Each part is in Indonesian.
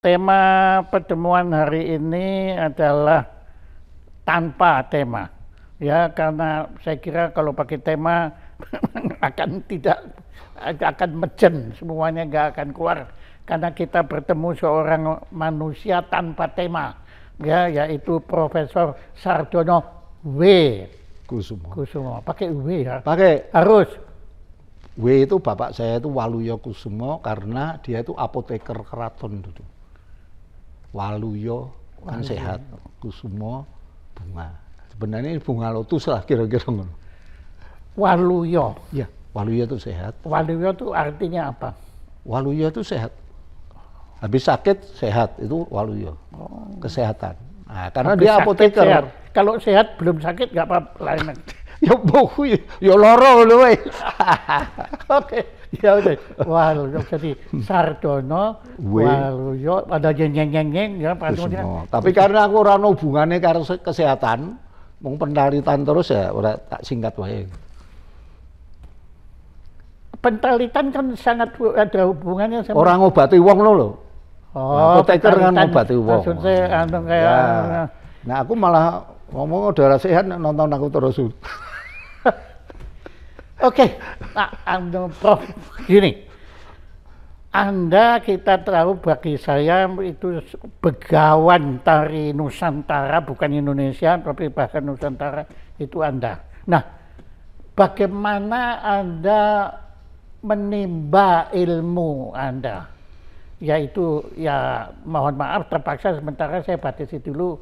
Tema pertemuan hari ini adalah tanpa tema. Ya, karena saya kira kalau pakai tema akan tidak akan mejen semuanya nggak akan keluar karena kita bertemu seorang manusia tanpa tema ya yaitu Profesor Sardono W Kusumo. Kusumo pakai W ya. Pakai harus W itu bapak saya itu Waluyo Kusumo karena dia itu apoteker keraton dulu waluyo kan sehat kusumo bunga sebenarnya ini bunga lotus lah kira-kira ngono waluyo ya waluyo itu sehat waluyo itu artinya apa waluyo itu sehat habis sakit sehat itu waluyo oh. kesehatan nah, karena habis dia apoteker kalau sehat belum sakit nggak apa-apa ya buku ya loro lho Oke. Ya udah. Walu jadi Sardono, Waluyo ada nyeng nyeng nyeng ya Tapi karena aku orang hubungannya karena karo kesehatan, mau pendalitan terus ya ora tak singkat wae. Pentalitan kan sangat ada hubungannya sama orang ngobati wong lo lho. Oh, nah, apoteker kan ngobati wong. Maksudnya anu ya. Nah, aku malah ngomong udara sehat nonton aku terus. Oke, okay. Prof. Gini, Anda kita tahu bagi saya itu begawan tari Nusantara, bukan Indonesia, tapi bahkan Nusantara itu Anda. Nah, bagaimana Anda menimba ilmu Anda? Yaitu, ya mohon maaf terpaksa sementara saya batasi dulu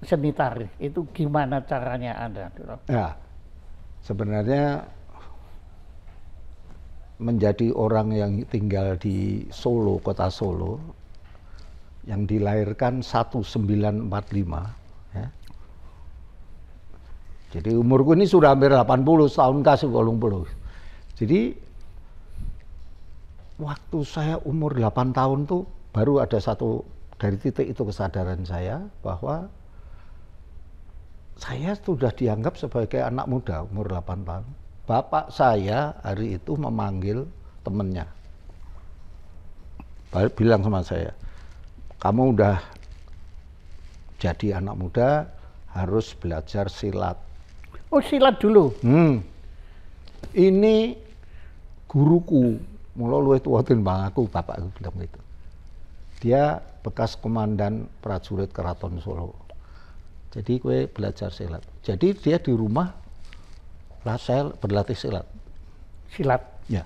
seni tari. Itu gimana caranya Anda? Ya, sebenarnya menjadi orang yang tinggal di Solo, kota Solo, yang dilahirkan 1945. Ya. Jadi umurku ini sudah hampir 80 tahun kasih 80. Jadi waktu saya umur 8 tahun tuh baru ada satu dari titik itu kesadaran saya bahwa saya sudah dianggap sebagai anak muda umur 8 tahun bapak saya hari itu memanggil temennya. Bilang sama saya, kamu udah jadi anak muda harus belajar silat. Oh silat dulu? Hmm. Ini guruku, mulai itu tua bang aku, bapakku bilang gitu. Dia bekas komandan prajurit keraton Solo. Jadi gue belajar silat. Jadi dia di rumah lah saya berlatih silat. Silat. Ya.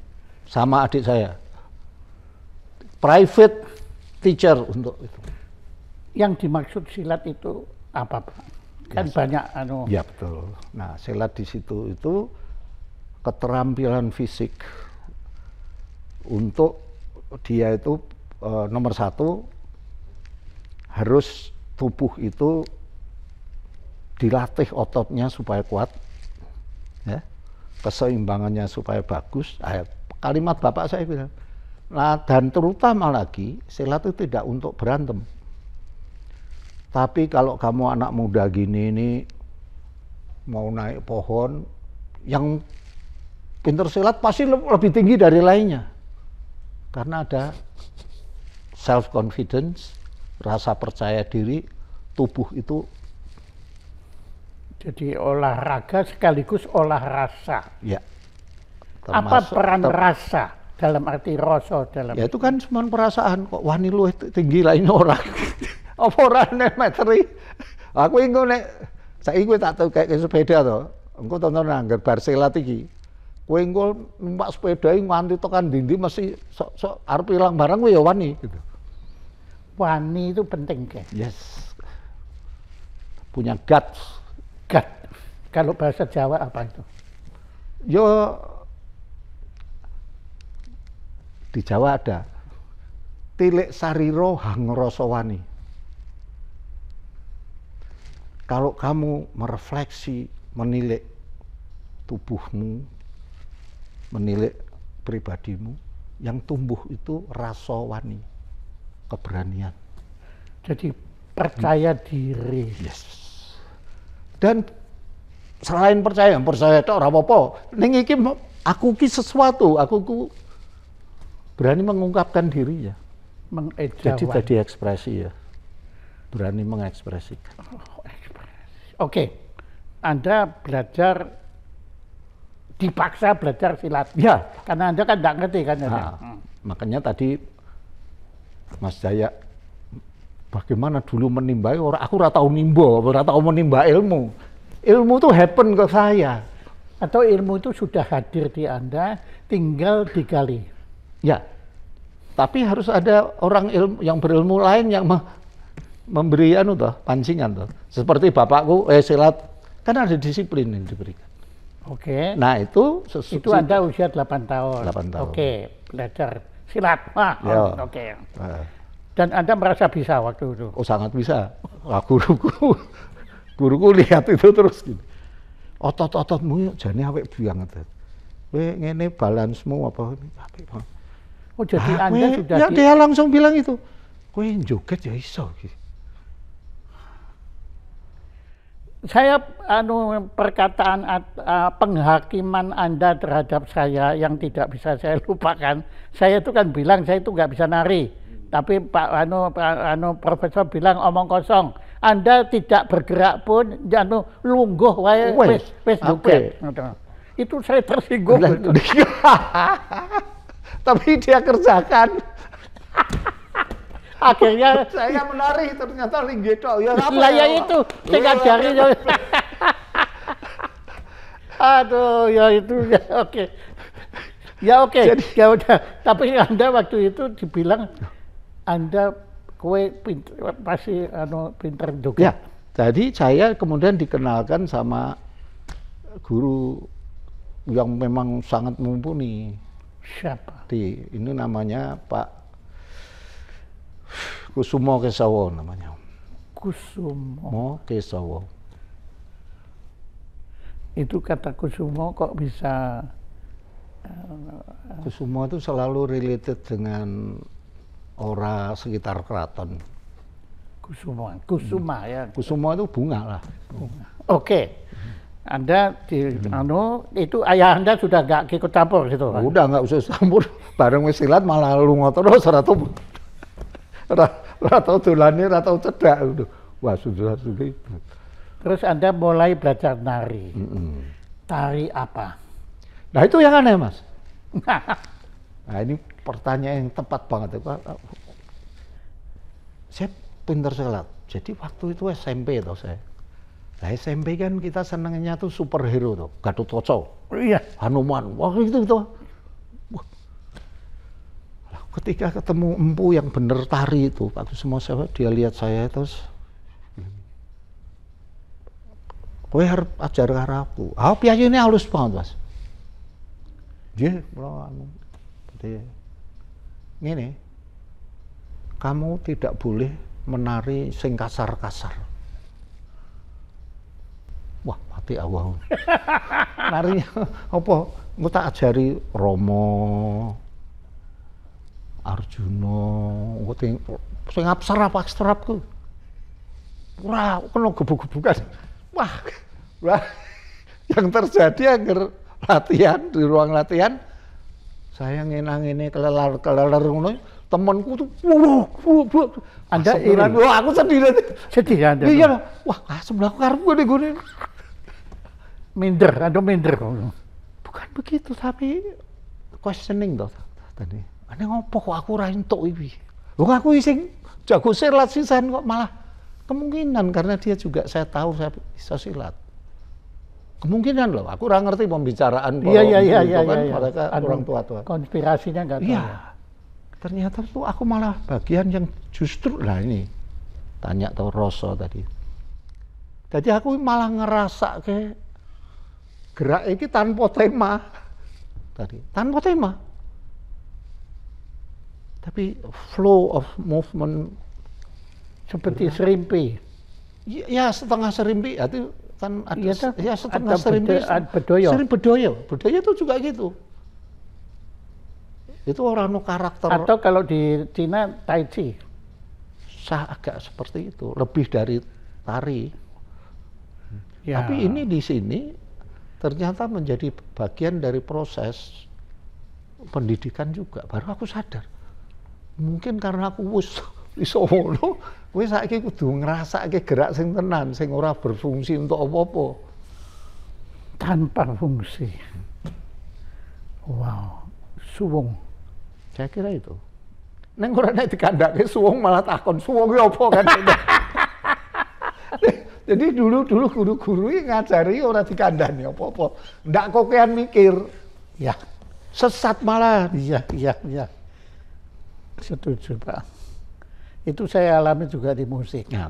Sama adik saya. Private teacher untuk itu. Yang dimaksud silat itu apa, Pak? Kan ya, banyak anu. Ya, betul. Nah, silat di situ itu keterampilan fisik untuk dia itu e, nomor satu harus tubuh itu dilatih ototnya supaya kuat ya, keseimbangannya supaya bagus. kalimat bapak saya bilang, nah, dan terutama lagi silat itu tidak untuk berantem. Tapi kalau kamu anak muda gini ini mau naik pohon, yang pinter silat pasti lebih tinggi dari lainnya. Karena ada self confidence, rasa percaya diri, tubuh itu jadi olahraga sekaligus olah rasa. Ya. Termasuk, Apa peran ter... rasa dalam arti rasa dalam? Ya itu kan cuma perasaan kok wani lu tinggi lain orang. Apa orang nek materi? Aku ingin nek saya kowe tak tahu kayak sepeda tuh. Engko tonton nangger Barcelona tinggi. Kowe engko numpak sepeda nganti kan dindi masih sok-sok arep hilang barang gue ya wani gitu. Wani itu penting, kan. Yes. Punya guts Gat. Kalau bahasa Jawa apa itu? Yo di Jawa ada tilik sariro rosowani. Kalau kamu merefleksi, menilik tubuhmu, menilik pribadimu, yang tumbuh itu rasowani, keberanian. Jadi percaya diri. Yes. Dan selain percaya, percaya itu ora apa-apa. Ning aku ki sesuatu, aku ku berani mengungkapkan dirinya. Mengejawan. Jadi tadi ekspresi ya. Berani mengekspresikan. Oh, Oke. Okay. Anda belajar dipaksa belajar silat. Ya. Karena Anda kan tidak ngerti kan. Nah, hmm. Makanya tadi Mas Jaya bagaimana dulu menimba orang aku rata nimba, ora menimba ilmu. Ilmu itu happen ke saya. Atau ilmu itu sudah hadir di Anda, tinggal digali. Ya. Tapi harus ada orang ilmu yang berilmu lain yang memberi anu toh, pancingan toh. Seperti bapakku eh silat kan ada disiplin yang diberikan. Oke. Okay. Nah, itu itu ada usia 8 tahun. 8 tahun. Oke, okay. belajar silat. Wah, ya. oke. Okay. Uh. Dan Anda merasa bisa waktu itu? Oh sangat bisa. Nah, guruku, guruku lihat itu terus Otot-ototmu jadi awet banget. Weh ngene balansmu apa apa, apa? Oh jadi ah, Anda we, sudah ya, di... dia langsung bilang itu. Gue joget ya iso Saya anu perkataan uh, penghakiman Anda terhadap saya yang tidak bisa saya lupakan. Saya itu kan bilang saya itu nggak bisa nari. Tapi Pak Anu, Pak Anu Profesor bilang omong kosong. Anda tidak bergerak pun, jangan lungguh wae oh, wis ya? Itu saya tersinggung. Itu. Iya. Tapi dia kerjakan. Akhirnya saya menari ternyata ringgit Ya apa? Ya, ya itu, sing ya, ajari Aduh, ya itu ya oke. Okay. Ya oke, okay. ya udah. Tapi Anda waktu itu dibilang anda kue pinter, pasti anu pinter juga. Ya, jadi saya kemudian dikenalkan sama guru yang memang sangat mumpuni. Siapa? Di ini namanya Pak Kusumo Kesawo namanya. Kusumo. Kesawo. Itu kata Kusumo kok bisa Kusumo itu selalu related dengan ora sekitar keraton. Kusuma, kusuma hmm. ya. Kusuma itu bunga lah. Oke. Okay. Anda di hmm. anu itu ayah Anda sudah nggak ikut campur gitu kan? Udah nggak usah campur. Bareng wis silat malah lunga terus ora tau ora tau dolane ora cedak gitu. Wah, sudah sudah. Terus Anda mulai belajar nari. Mm Tari apa? Nah, itu yang aneh, Mas. nah, ini pertanyaan yang tepat banget Pak. Saya pinter sekali. Jadi waktu itu SMP tuh saya. Nah SMP kan kita senangnya tuh superhero tuh, Gatot toco, Iya. Hanuman. waktu itu tuh. ketika ketemu empu yang bener tari itu, waktu semua saya dia lihat saya terus kowe hmm. harus ajar karo aku. Ah ini halus banget, Mas. Dia, anu. Ini, kamu tidak boleh menari sing kasar-kasar. Wah, mati awal. Narinya apa? Engko tak ajari Romo, Arjuna, engko sing sing apa absarap ku. Ora kena gebuk-gebukan. Wah, wah yang terjadi agar latihan di ruang latihan saya ngenang ini kelelar kelelar ngono temanku tuh wuh, wuh, wuh, ada iran wah aku sedih nanti sedih ada ya iya wah asem ah, lah karep gue gue minder ada minder bukan begitu tapi questioning tuh tadi ini ngopo kok aku rain entuk ibi, lu aku ising jago silat sisan kok malah kemungkinan karena dia juga saya tahu saya bisa silat kemungkinan loh. Aku nggak ngerti pembicaraan iya, iya, iya, itu iya, kan iya, iya. mereka iya. Anu, orang tua-tua. Konspirasinya nggak tahu. Iya. Ya. Ternyata tuh aku malah bagian yang justru lah ini. Tanya tau Rosso tadi. Jadi aku malah ngerasa ke gerak ini tanpa tema tadi, tanpa tema. Tapi flow of movement seperti serimpi. Iya, ya setengah serimpi itu kan ada iya, ya setengah sering bedoyo. Sering bedoyo. Bedoyo itu juga gitu. Itu orang no karakter. Atau kalau di Cina tai chi. Sah agak seperti itu, lebih dari tari. Ya. Tapi ini di sini ternyata menjadi bagian dari proses pendidikan juga. Baru aku sadar. Mungkin karena aku wus iso ngono, kowe saiki kudu ngrasake gerak sing tenan, sing ora berfungsi untuk apa-apa. Tanpa fungsi. Wow, suwung. Saya kira itu. Neng ora nek dikandake suwung malah takon suwung apa kan. Jadi dulu dulu guru-guru ngajari orang ya apa-apa. Ndak kokean mikir. Ya, sesat malah. Iya, iya, iya. Setuju, Pak itu saya alami juga di musik. Iya,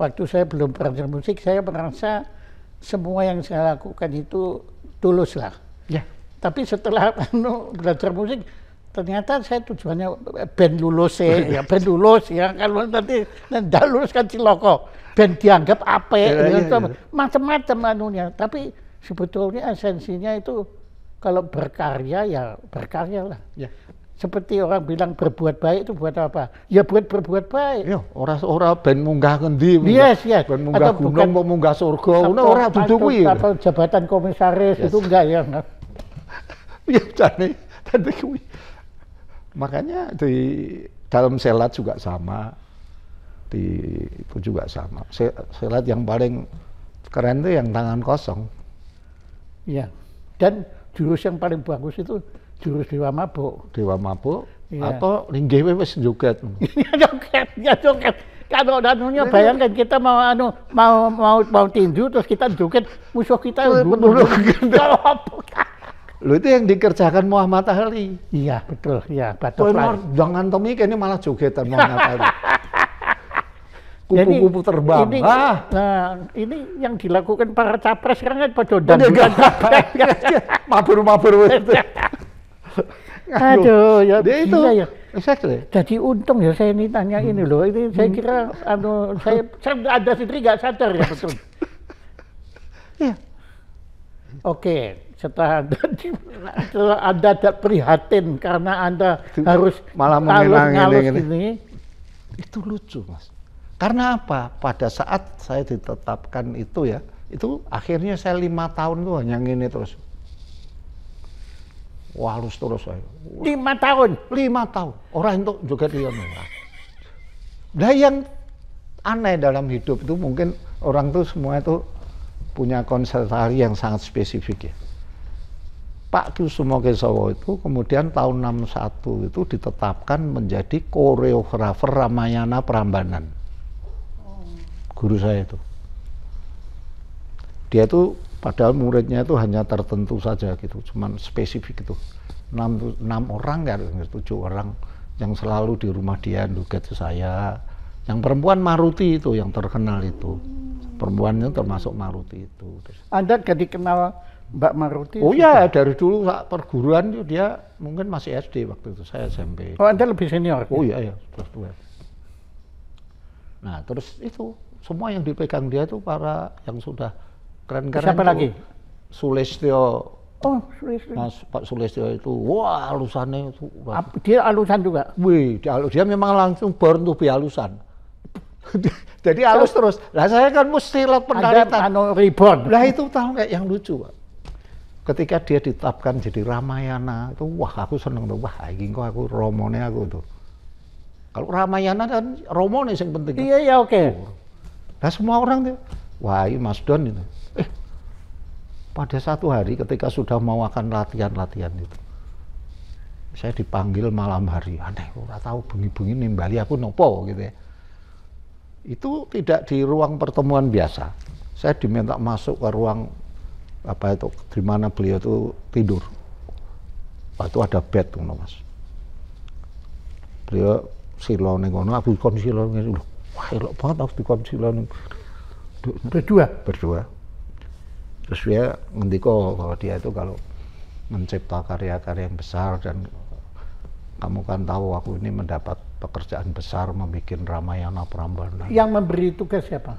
Waktu saya belum belajar musik, saya merasa semua yang saya lakukan itu tulus lah. Ya. Tapi setelah anu, belajar musik, ternyata saya tujuannya eh, band lulus ya, ya band lulus ya. Kalau nanti ndak lulus kan ciloko. Band dianggap apa ya, gitu. ya, ya, ya. macam-macam anunya. Tapi sebetulnya esensinya itu kalau berkarya ya berkarya lah. Ya seperti orang bilang berbuat baik itu buat apa? Ya buat berbuat baik. Ya, orang orang ben munggah kendi. Yes, yes. Ben munggah Atau gunung, mau munggah surga, ngono ora dudu kuwi. Atau jabatan komisaris yes. itu enggak ya. ya jane Tapi kuwi. Makanya di dalam selat juga sama. Di itu juga sama. Selat yang paling keren itu yang tangan kosong. Iya. Dan jurus yang paling bagus itu Jurus dewa mabuk. Dewa mabuk ya. atau linggih wis joget. Iya, joget, ya joget. Kalau danunya iya. bayangkan kita mau anu mau mau mau tinju terus kita joget musuh kita bunuh. Lo itu yang dikerjakan Muhammad Ali. Iya, betul. Iya, butterfly. jangan temik ini malah jogetan Muhammad Ali. kupu-kupu terbang. Ini, ah. Nah, ini yang dilakukan para capres kan, kan pada dan. Mabur-mabur. itu. Aduh, ya dia itu. Ya. Exactly. Jadi untung ya saya ini tanya hmm. ini loh. Ini hmm. saya kira anu saya saya ada sendiri gak sadar ya betul. Iya. Oke, setelah anda, setelah anda prihatin karena anda itu harus malah mengenang ini, ini. Itu lucu mas. Karena apa? Pada saat saya ditetapkan itu ya, itu akhirnya saya lima tahun tuh hanya ini terus Wah harus terus. saya. Lima tahun. Lima tahun. Orang itu juga dia nolak. Nah yang aneh dalam hidup itu mungkin orang itu semua itu punya konsentrasi yang sangat spesifik ya. Pak Kusumo Kesowo itu kemudian tahun 61 itu ditetapkan menjadi koreografer Ramayana Prambanan. Oh. Guru saya itu. Dia itu. Padahal muridnya itu hanya tertentu saja gitu, cuman spesifik itu. enam enam orang ya, tujuh orang yang selalu di rumah dia duga itu saya. Yang perempuan Maruti itu yang terkenal itu. Perempuannya termasuk Maruti itu. Anda gak dikenal Mbak Maruti? Oh iya, dari dulu saat perguruan itu dia mungkin masih SD waktu itu, saya SMP. Oh Anda lebih senior? Ya? Oh iya, iya, kelas Nah terus itu, semua yang dipegang dia itu para yang sudah keren-keren. Siapa tuh. lagi? Sulistyo. Oh, Sulistyo. Mas Pak Sulistyo itu, wah alusannya itu. Dia alusan juga? Wih, dia, dia memang langsung born to be alusan. Jadi halus terus. lah saya kan mesti lewat pendalitan. Ada anu ribon. Lah itu tahu nggak yang lucu Pak? Ketika dia ditetapkan jadi Ramayana, itu wah aku seneng tuh. Wah ini kok aku romone aku tuh. Kalau Ramayana kan romone yang penting. Iya, iya oke. Okay. Nah semua orang tuh, wah ini Mas Don itu pada satu hari ketika sudah mau akan latihan-latihan itu saya dipanggil malam hari aneh ora tahu bengi-bengi nimbali aku nopo gitu ya itu tidak di ruang pertemuan biasa saya diminta masuk ke ruang apa itu di mana beliau itu tidur waktu ada bed tuh mas beliau silau nengono aku kondisi silau nengono wah elok banget aku kondisi silau berdua berdua terus dia ngendiko bahwa dia itu kalau mencipta karya-karya yang besar dan kamu kan tahu aku ini mendapat pekerjaan besar membuat Ramayana Prambanan. Yang memberi tugas siapa?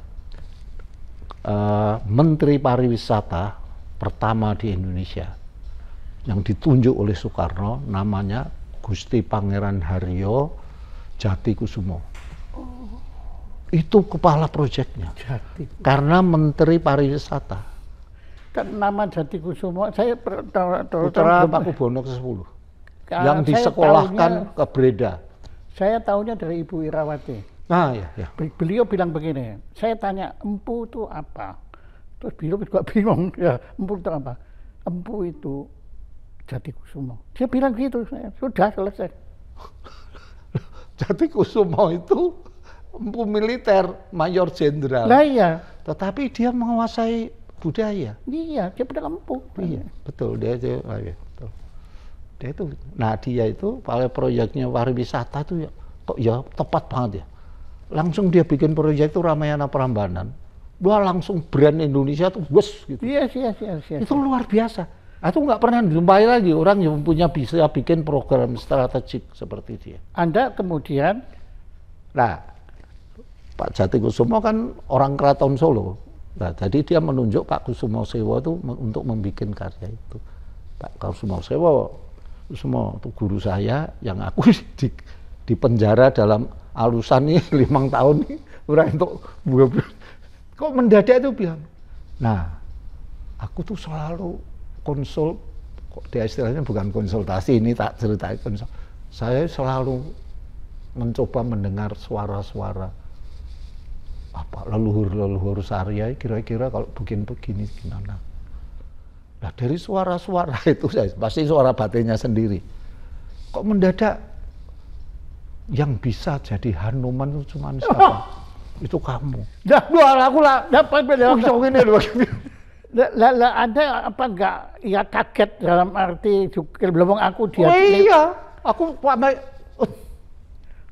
Uh, Menteri Pariwisata pertama di Indonesia yang ditunjuk oleh Soekarno namanya Gusti Pangeran Haryo Jati Kusumo. Oh. Itu kepala proyeknya. Karena Menteri Pariwisata kan nama jati kusumo saya Putra Pakubono ke-10 yang disekolahkan ke Breda. Saya tahunya dari Ibu Irawati. Nah, ya, ya. Beliau bilang begini, saya tanya empu itu apa? Terus beliau juga bingung, ya, empu itu apa? Empu itu jati kusumo. Dia bilang gitu, saya, sudah selesai. Jati kusumo itu empu militer, mayor jenderal. Nah, iya. Tetapi dia menguasai budaya. Iya, dia pedang empuk. Iya, betul dia itu. Oh, iya, betul. Dia itu, nah dia itu paling proyeknya pariwisata itu ya, kok ya tepat banget ya. Langsung dia bikin proyek itu Ramayana perambanan Dua langsung brand Indonesia tuh bus gitu. Iya, iya, iya, iya, iya. Itu luar biasa. Itu nggak pernah dijumpai lagi orang yang punya bisa bikin program strategik seperti dia. Anda kemudian, nah Pak Jati Kusumo kan orang Keraton Solo Nah, jadi dia menunjuk Pak Kusumo Sewo itu untuk membuat karya itu. Pak Kusumo Sewo, semua itu guru saya yang aku di, di penjara dalam alusan ini limang tahun ini orang itu kok mendadak itu bilang. Nah, aku tuh selalu konsul, kok dia istilahnya bukan konsultasi ini tak cerita konsul. Saya selalu mencoba mendengar suara-suara apa leluhur-leluhur saya kira-kira kalau begini begini gimana. Nah dari suara-suara itu saya pasti suara batinnya sendiri. Kok mendadak yang bisa jadi Hanuman itu cuma siapa? Itu kamu. Dah, dua aku lah dapat beda. Oh, ini loh. Lah, ada apa enggak ya kaget dalam arti belum aku dia. Oh, iya, aku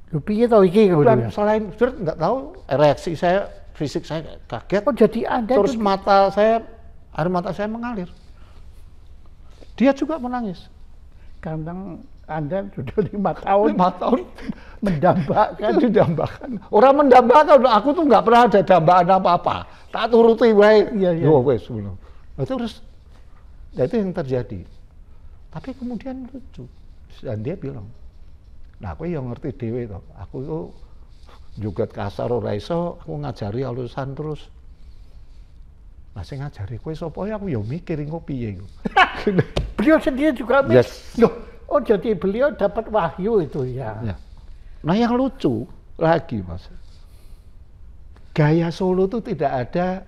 Lu piye tau iki kemudian. selain surut enggak tahu reaksi saya fisik saya kaget. Oh jadi ada terus itu... mata saya air mata saya mengalir. Dia juga menangis. Kandang Anda sudah lima tahun, lima tahun mendambakan, didambakan. Orang mendambakan, aku tuh nggak pernah ada dambaan apa-apa. Tak turuti baik. Iya, iya. Yo, wes, nah, terus nah, itu yang terjadi. Tapi kemudian lucu. Dan dia bilang, Nah, aku yang ngerti Dewi itu. Aku itu juga kasar ora iso, aku ngajari alusan terus. Nah, sing ngajari kowe sapa ya aku ya mikirin engko piye iku. beliau sendiri juga mikir. Yes. oh jadi beliau dapat wahyu itu ya. ya. Nah, yang lucu lagi, Mas. Gaya Solo itu tidak ada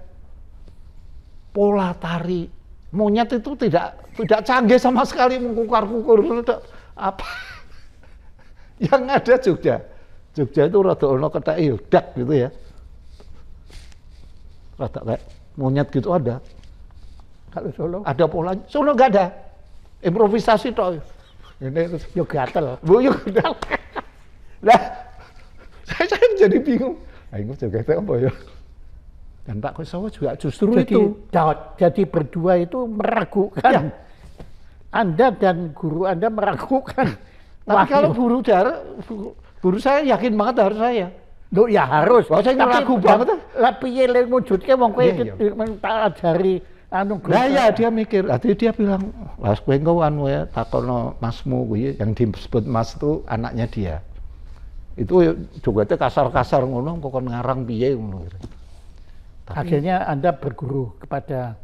pola tari. Monyet itu tidak tidak canggih sama sekali mengukur ukur apa yang ada Jogja. Jogja itu rada ono ketek ya, dak gitu ya. Rada kayak monyet gitu ada. Kalau Solo ada polanya. Solo gak ada. Improvisasi toh. Ini yo gatel. Bu yo gatel. Lah saya, jadi bingung. Aing Jogja itu apa ya? Dan Pak Kusowo juga justru jadi, itu. Jadi berdua itu meragukan. Ya. Anda dan guru Anda meragukan tapi Wah, kalau iya. guru dar, guru saya yakin banget harus saya. Duh, ya harus. Wah, saya ragu banget. Lah piye lek wujudke wong itu iya, iya. tak ajari anu nah ya dia mikir, nanti dia bilang, "Lah kowe engko anu ya takono masmu kuwi ya, yang disebut mas itu anaknya dia." Itu juga ya, itu kasar-kasar ngono kok ngarang biaya. ngono. Akhirnya Anda berguru kepada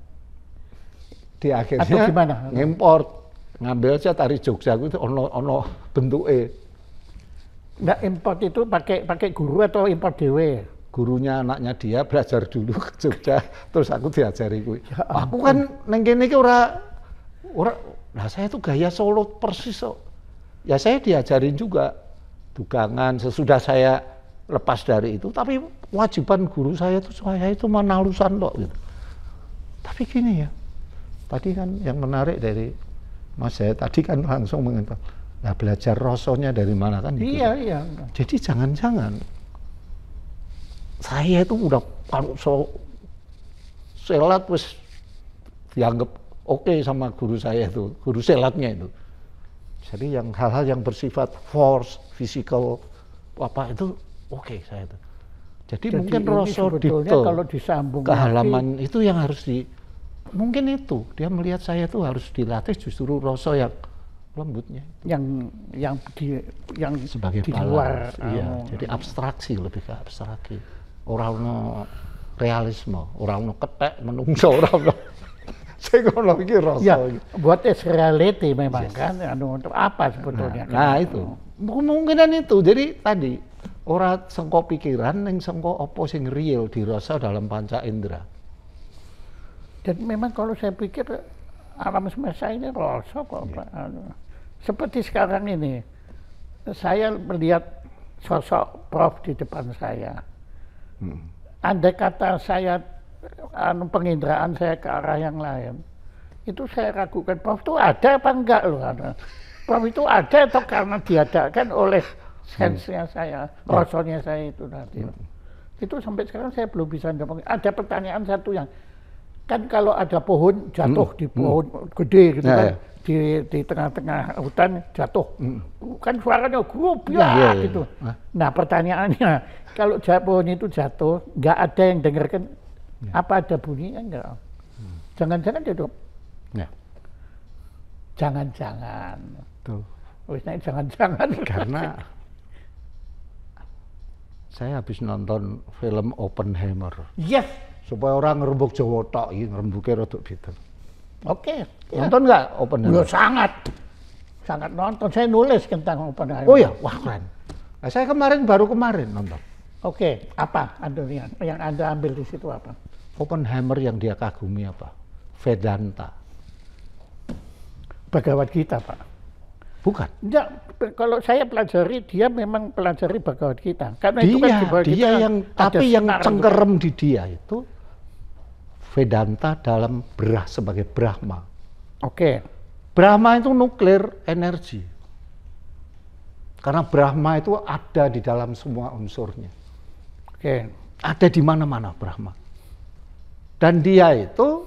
di akhirnya ngimport ngambil aja tari Jogja aku itu ono ono bentuk e nggak import itu pakai pakai guru atau import dewe? Gurunya anaknya dia belajar dulu ke Jogja, terus aku diajari gue Ya, aku kan nengkin nengkin ora ora nah saya tuh gaya Solo persis So. Ya saya diajarin juga tukangan sesudah saya lepas dari itu, tapi kewajiban guru saya itu saya itu menalusan loh gitu. Tapi gini ya. Tadi kan yang menarik dari Mas saya tadi kan langsung mengenal. Nah belajar rosonya dari mana kan? Gitu. Iya iya. Jadi jangan-jangan saya itu udah kalau so, selat wes dianggap oke okay sama guru saya itu, guru selatnya itu. Jadi yang hal-hal yang bersifat force, physical, apa itu oke okay saya itu. Jadi, Jadi mungkin rasa detail kalau disambung ke halaman itu yang harus di mungkin itu dia melihat saya tuh harus dilatih justru rasa yang lembutnya itu. yang yang di yang sebagai di luar iya. Oh. jadi abstraksi lebih ke abstraksi orang no realisme orang no ketek menungso orang no saya kalau lagi rasa ya, buat gitu. es reality memang yes. kan anu untuk apa sebetulnya nah, kan? nah itu kemungkinan oh. itu jadi tadi orang sengko pikiran yang sengko opo sing real dirasa dalam panca indera dan memang kalau saya pikir alam semesta ini rosok kok yeah. Pak. Seperti sekarang ini, saya melihat sosok Prof di depan saya. Hmm. Andai kata saya anu penginderaan saya ke arah yang lain, itu saya ragukan Prof itu ada apa enggak loh. Prof itu ada atau karena diadakan oleh sensenya hmm. saya, ya. rosoknya saya itu nanti. Hmm. Itu sampai sekarang saya belum bisa jawab. Ada pertanyaan satu yang kan kalau ada pohon jatuh hmm. di pohon hmm. gede gitu ya, kan ya. di di tengah-tengah hutan jatuh hmm. kan suaranya grup ya, ya, ya gitu nah pertanyaannya kalau pohon itu jatuh nggak ada yang dengarkan ya. apa ada bunyinya enggak hmm. jangan-jangan jatuh ya. jangan-jangan tuh jangan-jangan karena saya habis nonton film Oppenheimer yes supaya orang ngerembuk Jawa tok iki ngrembuke rodok beda. Oke, okay, iya. nonton enggak ya. open air? Iya, sangat. Sangat nonton. Saya nulis tentang open air. Oh ya, wah keren. Nah, saya kemarin baru kemarin nonton. Oke, okay. apa lihat? Yang Anda ambil di situ apa? Open hammer yang dia kagumi apa? Vedanta. Bagawat kita Pak. Bukan. Ya, kalau saya pelajari dia memang pelajari bagawat kita. Karena dia, itu kan dia kita yang tapi yang cengkerem di dia itu Vedanta dalam berah sebagai Brahma. Oke. Brahma itu nuklir energi. Karena Brahma itu ada di dalam semua unsurnya. Oke. Ada di mana-mana Brahma. Dan dia itu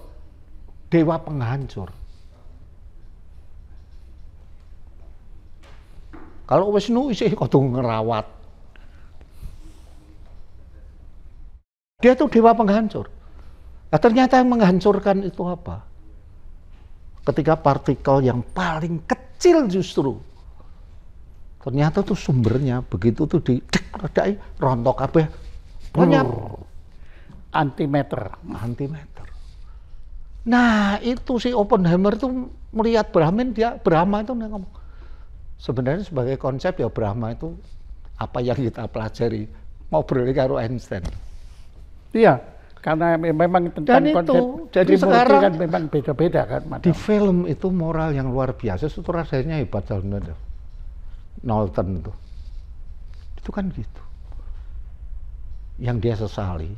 dewa penghancur. Kalau Wisnu isih kudu ngerawat. Dia tuh dewa penghancur. Nah, ternyata yang menghancurkan itu apa? Ketika partikel yang paling kecil justru ternyata tuh sumbernya begitu tuh di redai rontok kabeh. Banyak antimeter, antimeter. Nah, itu si Oppenheimer tuh melihat Brahmin dia Brahma itu ngomong. Sebenarnya sebagai konsep ya Brahma itu apa yang kita pelajari mau berlari karo Einstein. Iya, karena memang tentang itu, konsep itu, jadi kan sekarang kan memang beda-beda kan Madam. di film itu moral yang luar biasa itu rasanya hebat sebenarnya Nolten itu itu kan gitu yang dia sesali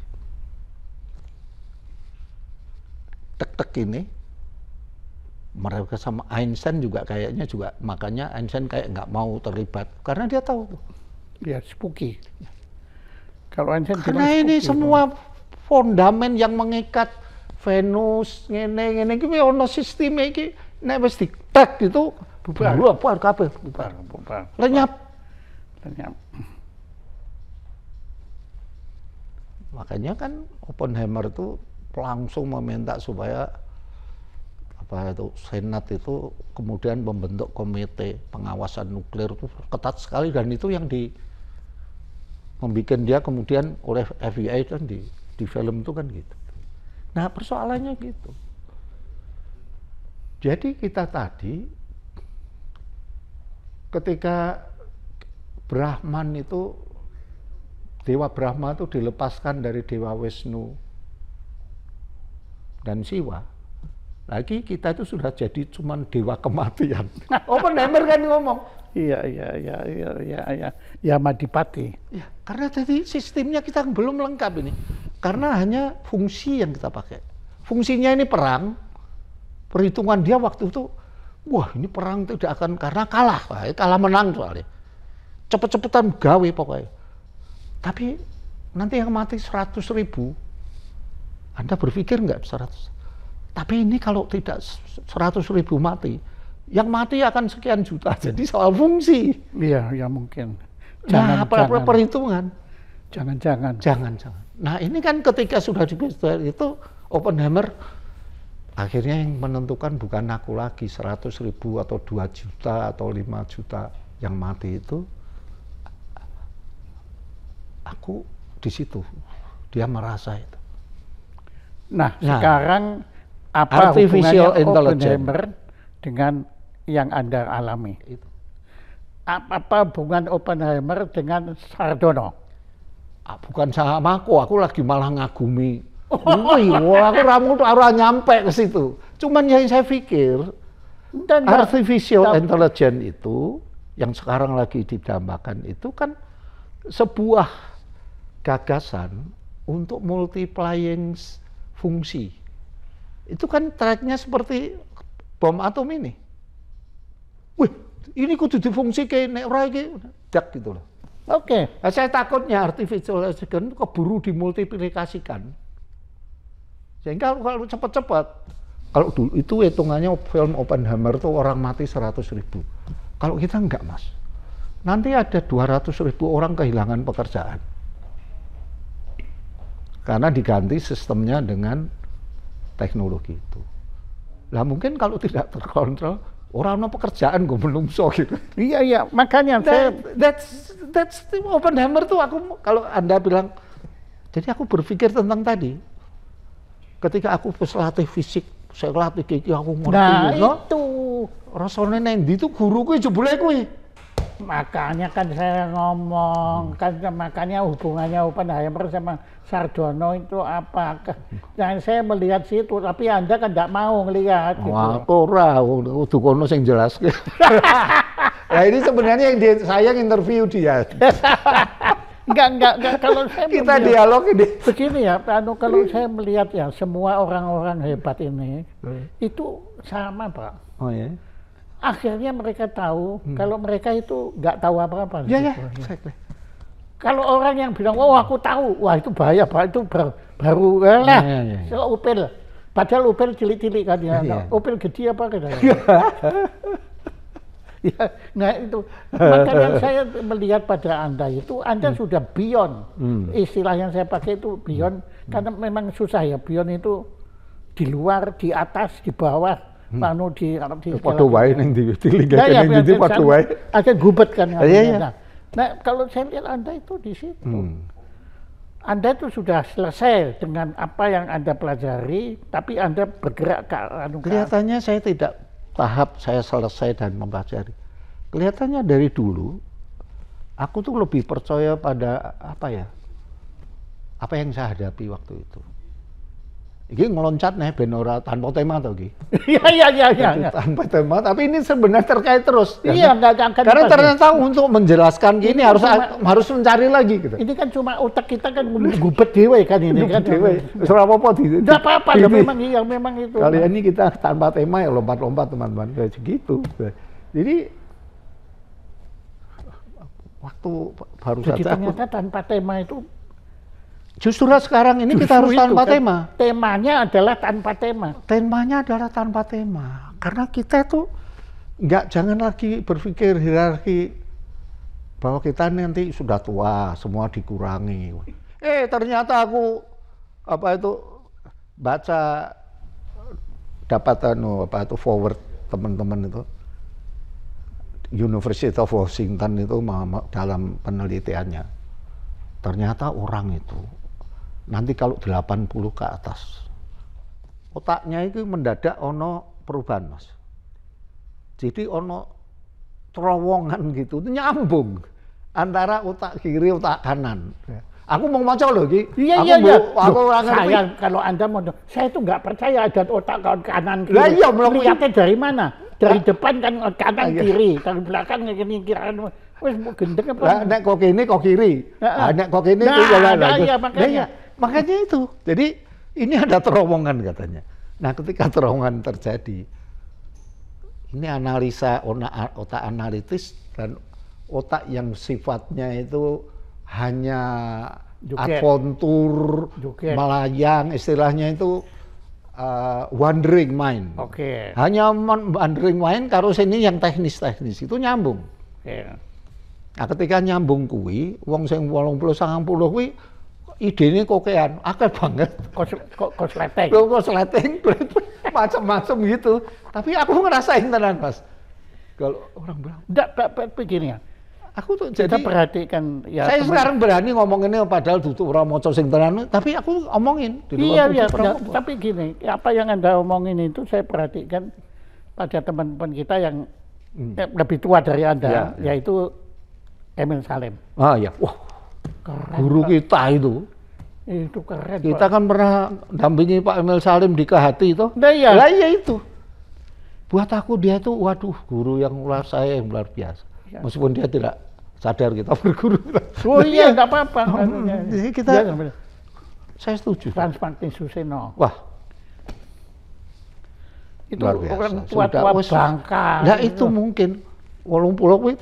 tek-tek ini mereka sama Einstein juga kayaknya juga makanya Einstein kayak nggak mau terlibat karena dia tahu ya spooky kalau Einstein karena ini semua fondamen yang mengikat Venus ngene ngene iki ono sisteme iki nek wis ditek itu bubar lu apa kabeh bubar bubar lenyap lenyap makanya kan Oppenheimer itu langsung meminta supaya apa itu senat itu kemudian membentuk komite pengawasan nuklir itu ketat sekali dan itu yang di membuat dia kemudian oleh FBI dan di di film itu kan gitu. Nah persoalannya gitu. Jadi kita tadi ketika Brahman itu Dewa Brahma itu dilepaskan dari Dewa Wisnu dan Siwa. Lagi kita itu sudah jadi cuman dewa kematian. Open oh, Oppenheimer kan ngomong. Iya, iya, iya, iya, iya, iya. Ya Madipati. Ya, karena tadi sistemnya kita belum lengkap ini. Karena hanya fungsi yang kita pakai. Fungsinya ini perang, perhitungan dia waktu itu, wah ini perang tidak akan karena kalah, kalah menang soalnya. Cepet-cepetan gawe pokoknya. Tapi nanti yang mati 100 ribu, Anda berpikir enggak 100? Tapi ini kalau tidak 100 ribu mati, yang mati akan sekian juta. Jadi soal fungsi. Iya, ya mungkin. Jangan, nah, jangan. perhitungan. Jangan-jangan. Jangan-jangan. Nah ini kan ketika sudah dipisah itu Oppenheimer akhirnya yang menentukan bukan aku lagi 100 ribu atau 2 juta atau 5 juta yang mati itu aku di situ dia merasa itu nah, nah sekarang apa artificial intelligence dengan yang anda alami itu. apa, apa hubungan Oppenheimer dengan Sardono ah, bukan sama aku, aku lagi malah ngagumi. wah, aku ramu tuh arah nyampe ke situ. Cuman yang saya pikir, Dan artificial intelligence itu yang sekarang lagi ditambahkan itu kan sebuah gagasan untuk multiplying fungsi. Itu kan tracknya seperti bom atom ini. Wih, ini kudu difungsi kayak nek ora iki gitu loh. Oke, okay. Nah, saya takutnya artificial intelligence keburu dimultiplikasikan. Sehingga kalau cepat-cepat, kalau dulu itu hitungannya film Oppenheimer itu orang mati 100 ribu. Kalau kita enggak mas, nanti ada 200 ribu orang kehilangan pekerjaan. Karena diganti sistemnya dengan teknologi itu. Lah mungkin kalau tidak terkontrol, orang no pekerjaan gue belum so gitu. Iya iya, makanya nah, saya that's that's the hammer tuh aku kalau Anda bilang jadi aku berpikir tentang tadi ketika aku pelatih fisik, saya latih kayak gitu, aku ngerti nah, itu. Rasanya nendi itu guru gue jebule kuwi makanya kan saya ngomong hmm. kan makanya hubungannya Open Heimer sama Sardono itu apa nah, saya melihat situ tapi anda kan tidak mau melihat gitu. Wah, yang udah kono sing jelas nah ini sebenarnya yang dia, saya interview dia Enggak, enggak, enggak. Kalau saya kita dialog ini. Begini ya, anu kalau saya melihat ya semua orang-orang hebat ini hmm. itu sama, Pak. Oh ya akhirnya mereka tahu hmm. kalau mereka itu nggak tahu apa-apa. Ya, ya. Kalau orang yang bilang, oh aku tahu, wah itu bahaya, pak itu ber, baru eh, ya, lah, ya, ya. yeah. upil. Padahal upil cilik-cilik kan ya, ya. upil gede apa kan? ya, nah itu makanya saya melihat pada anda itu anda hmm. sudah beyond hmm. istilah yang saya pakai itu beyond hmm. karena memang susah ya beyond itu di luar, di atas, di bawah Hmm. Pak di Arab di Padu wae ning di liga ya, ya, ning di padu wae. Akhirnya gubet kan. Iya iya. Nah, kalau saya lihat Anda itu di situ. Hmm. Anda itu sudah selesai dengan apa yang Anda pelajari, tapi Anda bergerak ke anu Kelihatannya saya tidak tahap saya selesai dan mempelajari. Kelihatannya dari dulu aku tuh lebih percaya pada apa ya? Apa yang saya hadapi waktu itu. Ini ngeloncat nih ben ora tanpa tema tau gini? Iya iya iya iya, iya. Tanpa tema tapi ini sebenarnya terkait terus. Iya enggak akan Karena ternyata untuk menjelaskan gini ini harus harus mencari lagi gitu. Ini kan cuma otak kita kan gubet dewe kan ini kan. Dewe. Surah apa-apa di. Enggak apa-apa ya memang iya memang itu. Kali ini kita tanpa tema ya lompat-lompat teman-teman kayak segitu. Jadi waktu baru Jadi saja ternyata tanpa tema itu Justru sekarang ini Justru kita harus tanpa kan. tema. Temanya adalah tanpa tema. Temanya adalah tanpa tema. Karena kita itu nggak jangan lagi berpikir hierarki bahwa kita nanti sudah tua, semua dikurangi. Eh ternyata aku apa itu baca dapat anu apa itu forward teman-teman itu University of Washington itu dalam penelitiannya ternyata orang itu nanti kalau 80 ke atas otaknya itu mendadak ono perubahan mas jadi ono terowongan gitu itu nyambung antara otak kiri otak kanan aku mau maca loh Ki. iya iya iya aku orang saya kalau anda mau saya itu nggak percaya ada otak kanan kiri lah iya melihatnya dari mana dari ah. depan kan eh, kanan iya. kiri dari belakang kiri kiri wes gendeng apa nah, nek kok ini kok kiri nah, nek kok ini nah, ya nah, nah, makanya. Nah, nah Makanya itu. Jadi ini ada terowongan katanya. Nah ketika terowongan terjadi, ini analisa otak analitis dan otak yang sifatnya itu hanya adventur, melayang, istilahnya itu uh, wandering mind. Oke. Okay. Hanya wandering mind, saya ini yang teknis-teknis itu nyambung. Yeah. Nah, ketika nyambung kui, wong sing sangang puluh kui ide ini kokean, akeh banget. kosleting, sleteng? kos sleteng, macam-macam gitu. Tapi aku ngerasain tenan, Mas. Kalau orang bilang, enggak, begini ya. Aku tuh jadi perhatikan ya. Saya temen. sekarang berani ngomong ini padahal tutup orang moco sing tenan, tapi aku omongin di luar Iya, iya, tapi gini, apa yang Anda omongin itu saya perhatikan pada teman-teman kita yang hmm. Eh, lebih tua dari Anda, ya, ya. yaitu Emil Salim. Ah ya, wah. Keren. Guru kita itu itu keren. Kita Pak. kan pernah dampingi Pak Emil Salim di Kehati itu. Nah, iya. Nah, iya itu. Buat aku dia itu waduh guru yang luar saya yang luar biasa. Ya. Meskipun dia tidak sadar kita berguru. Oh iya, enggak ya. apa-apa. Um, ya. kita ya, saya setuju. Transpantin Suseno. Wah, itu luar biasa. orang tua-tua bangka. Nah itu gitu. mungkin Wolong pulau kuwi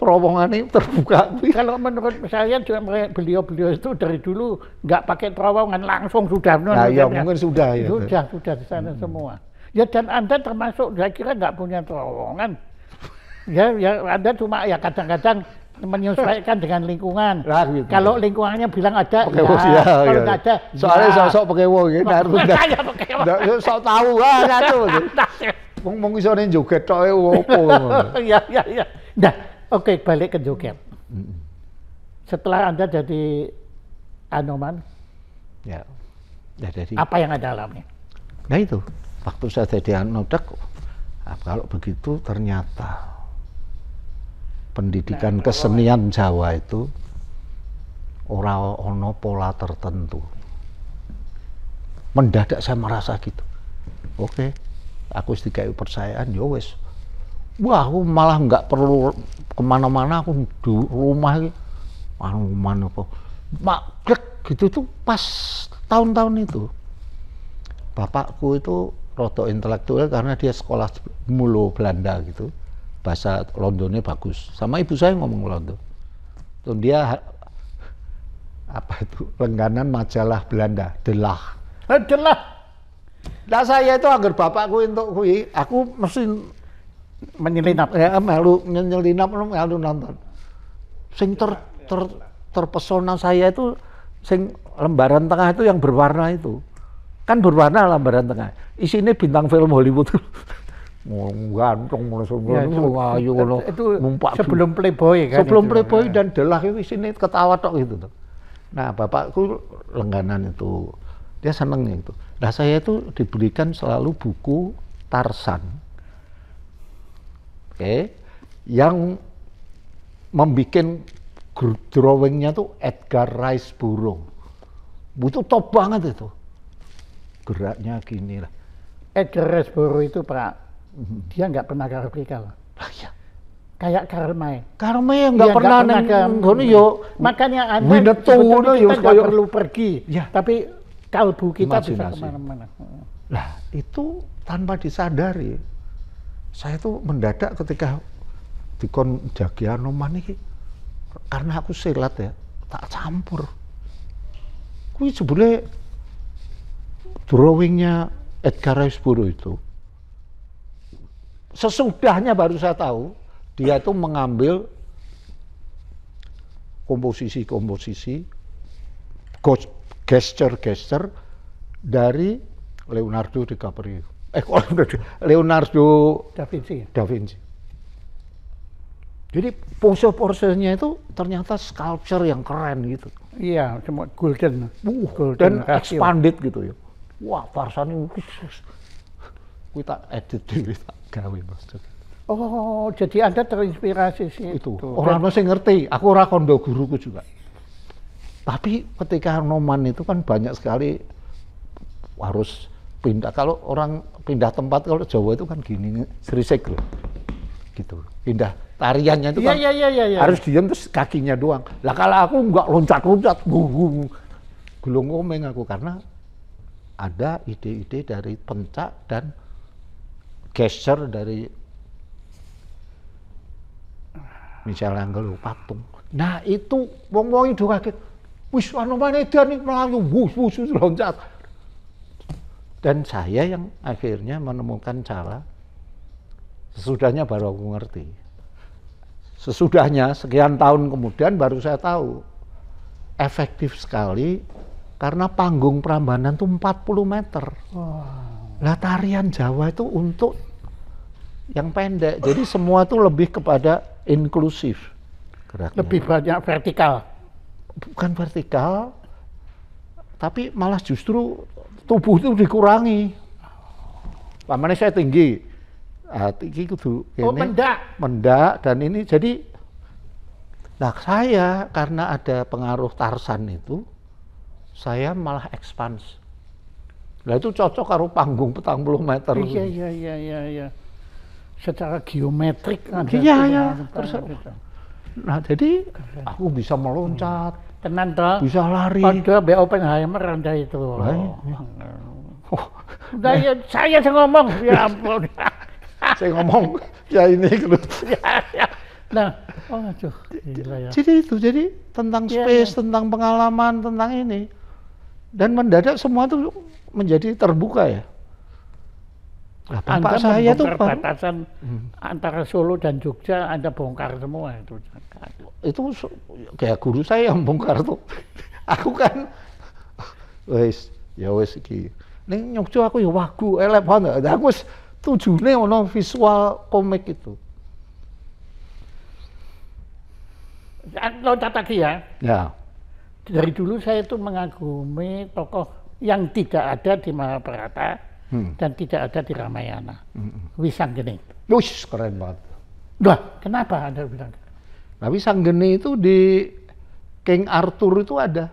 ini terbuka Kalau menurut saya juga beliau-beliau itu dari dulu nggak pakai terowongan langsung sudah. Nah, ya, mungkin sudah ya. Sudah, sudah di sana hmm. semua. Ya dan Anda termasuk saya kira nggak punya terowongan. ya, ya Anda cuma ya kadang-kadang menyesuaikan dengan lingkungan. Nah, gitu. Kalau lingkungannya bilang ada, ya. ya, kalau ya. nggak ada, soalnya ya. sosok pakai wong iya, ya. Nah, Sok tahu lah, Wong wong iso ning joget tok e opo Iya iya iya. Nah, oke okay, balik ke joget. Setelah Anda jadi anoman, ya. ya dari apa yang ada alami? Nah itu, waktu saya jadi anodak, ah, kalau begitu ternyata pendidikan nah, kesenian Jawa itu ora ono pola tertentu. Mendadak saya merasa gitu. Oke, aku istri kayak percayaan ya wah aku malah nggak perlu kemana-mana aku di rumah mana mana apa maklek gitu tuh pas tahun-tahun itu bapakku itu roto intelektual karena dia sekolah mulu Belanda gitu bahasa Londonnya bagus sama ibu saya ngomong London tuh dia apa itu lengganan majalah Belanda delah delah eh, Nah saya itu agar bapakku untuk kui, aku mesti menyelinap ya melu menyelinap melu nonton. Sing ter, ter, terpesona saya itu sing lembaran tengah itu yang berwarna itu. Kan berwarna lembaran tengah. Isinya bintang film Hollywood. ganteng ya, ayu ngono. Itu sebelum Playboy kan. Sebelum Playboy nah. dan delah itu isinya ketawa tok gitu tuh. Nah, bapakku lengganan itu. Dia seneng itu. Nah saya itu diberikan selalu buku Tarsan, oke, okay. yang membuat drawingnya tuh Edgar Rice Burung. Itu top banget itu. Geraknya gini lah. Edgar Rice Burroughs itu Pak, mm -hmm. dia nggak pernah replika loh. Ah, ya kayak Karmai. Karmai yang nggak pernah, pernah neng, ke, Makanya Anda sebetulnya kita nggak perlu pergi. Ya. Tapi kalbu kita bisa kemana-mana. Nah itu tanpa disadari, saya itu mendadak ketika dikon jagianoman ini karena aku silat ya tak campur. Kui sebenarnya drawingnya Edgar Rice Burroughs itu sesudahnya baru saya tahu dia itu mengambil komposisi-komposisi gesture-gesture dari Leonardo DiCaprio. Eh, Leonardo da Vinci. Ya? Da Vinci. Jadi pose-posenya itu ternyata sculpture yang keren gitu. Iya, cuma golden. Uh, golden dan expanded gitu ya. Wah, Farsani kita edit dulu, kita gawe maksudnya. Oh, jadi Anda terinspirasi sih. Itu. Orang, -orang sih ngerti. Aku rakon do guruku juga. Tapi ketika noman itu kan banyak sekali harus pindah. Kalau orang pindah tempat kalau Jawa itu kan gini, serisek loh. Gitu. Pindah tariannya itu ya, kan ya, ya, ya, ya. harus diam terus kakinya doang. Lah kalau aku nggak loncat-loncat, gulung ngomeng aku karena ada ide-ide dari pencak dan geser dari misalnya ngeluh patung. Nah itu wong-wong itu kaget wis anu mana edan melayu wus wus loncat dan saya yang akhirnya menemukan cara sesudahnya baru aku ngerti sesudahnya sekian tahun kemudian baru saya tahu efektif sekali karena panggung Prambanan itu 40 meter. Wow. tarian Jawa itu untuk yang pendek. Jadi semua itu lebih kepada inklusif. Geraknya. Lebih banyak vertikal bukan vertikal, tapi malah justru tubuh itu dikurangi. Lamanya saya tinggi, nah, tinggi kudu ini, oh, mendak. mendak dan ini jadi lah saya karena ada pengaruh tarsan itu, saya malah ekspans. Nah itu cocok karo panggung petang puluh meter. Iya, iya, iya, iya. iya. Secara geometrik ada. Iya, iya. Terus, gitu. Nah, jadi Keren. aku bisa meloncat. Hmm. Tenan toh. Bisa lari. Pada be Hammer Anda itu. Iya. Oh. oh. Udah ya, saya ngomong, ya ampun. saya ngomong, ya ini gitu. ya, ya. Nah, oh aduh, ya. Jadi itu, jadi tentang ya, space, ya. tentang pengalaman, tentang ini. Dan mendadak semua itu menjadi terbuka ya. Lah, Bapak anda saya tuh perbatasan hmm. antara Solo dan Jogja Anda bongkar semua itu. Itu kayak guru saya yang bongkar tuh. aku kan wes ya wes iki. Ning Jogja aku ya wagu elek banget. Aku wis tujune ono visual komik itu. Loncat tadi ya. Ya. Dari dulu saya itu mengagumi tokoh yang tidak ada di Mahabharata hmm. dan tidak ada di Ramayana. Hmm. hmm. Wisanggeni. Wush, keren banget. Duh, kenapa Anda bilang? Nah, Wisanggeni itu di King Arthur itu ada.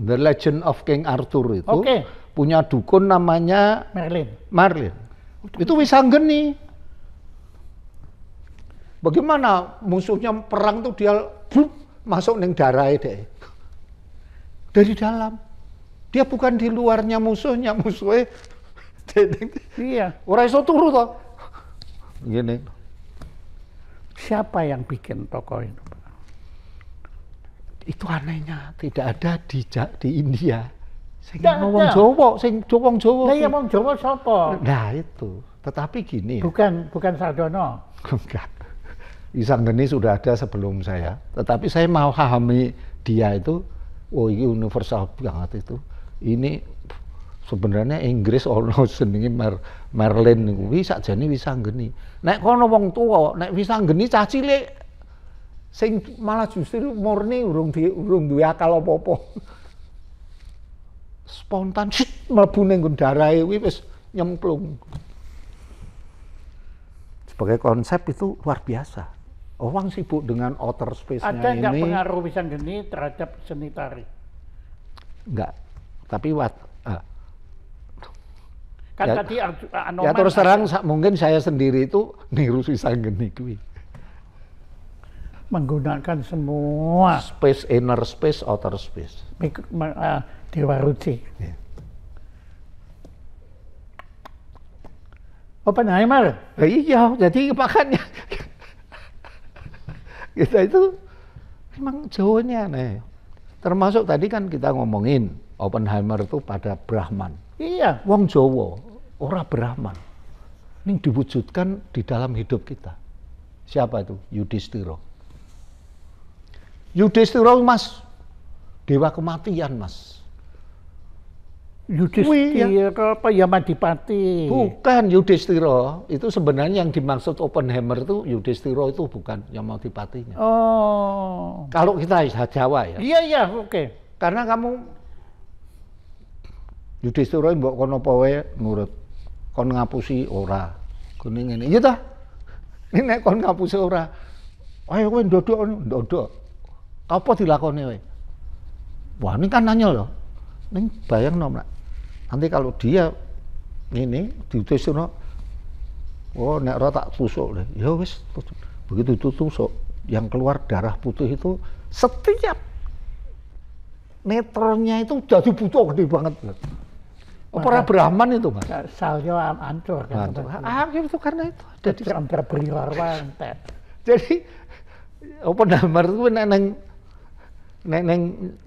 The Legend of King Arthur itu okay. punya dukun namanya Merlin. Merlin. Itu Wisanggeni. Bagaimana musuhnya perang tuh dia masuk neng darah deh. Dari dalam dia bukan di luarnya musuhnya, musuhnya. iya. Orang iso turu toh. Gini. Siapa yang bikin toko itu? Itu anehnya tidak ada di di India. Sing ngomong Jawa, sing wong Jawa. Lah iya wong Jawa sapa? Nah itu. Tetapi gini. Bukan bukan Sardono. Enggak. Isang Geni sudah ada sebelum saya. Tetapi saya mau pahami dia itu, oh ini universal banget itu ini sebenarnya Inggris ono jenenge Merlin, bisa jadi sakjane wisanggeni. Naik kono wong tuwa, nek wisanggeni cah le. sing malah justru murni urung di, urung duwe akal apa Spontan shit, mlebu ning darahe kuwi wis nyemplung. Sebagai konsep itu luar biasa. Orang sibuk dengan outer space-nya ini. Ada nggak pengaruh Geni terhadap seni tari? Enggak. Tapi wat, uh, kan ya, tadi ah, anoman ya terus terang ada. mungkin saya sendiri itu niru wisanggeni kuwi menggunakan semua space inner space outer space Mik, uh, ah, dewa ruci yeah. Oppenheimer eh, iya jadi makanya kita itu memang jauhnya nih termasuk tadi kan kita ngomongin Oppenheimer itu pada Brahman. Iya, wong Jowo orang Brahman. Ini diwujudkan di dalam hidup kita. Siapa itu? Yudhistiro. Yudhistiro mas, dewa kematian mas. Yudhistira ya. ya Madipati? Bukan Yudhistira. Itu sebenarnya yang dimaksud Oppenheimer itu Yudhistira itu bukan yang Madipatinya. Oh. Kalau kita Jawa ya. Iya iya, oke. Okay. Karena kamu Yudhistira mbok kono apa wae nurut. Kon ngapusi ora. Kene ngene. Iya ta? Ini nek kon ngapusi ora. Ayo kowe ndodok ndodok. Apa dilakoni wae? Wah, ini kan nanya ya. loh. Ini bayang nom Nanti kalau dia ini diutus no, oh nek ora tak tusuk deh. Ya wis, begitu itu tusuk yang keluar darah putih itu setiap netronya itu jadi butuh gede banget. Opera oh, Brahman itu mas. Salyo ancur kan. Akhir ah, itu iya, karena itu. Jadi hampir berilar banget. Jadi apa oh, damar itu neng neng neng, neng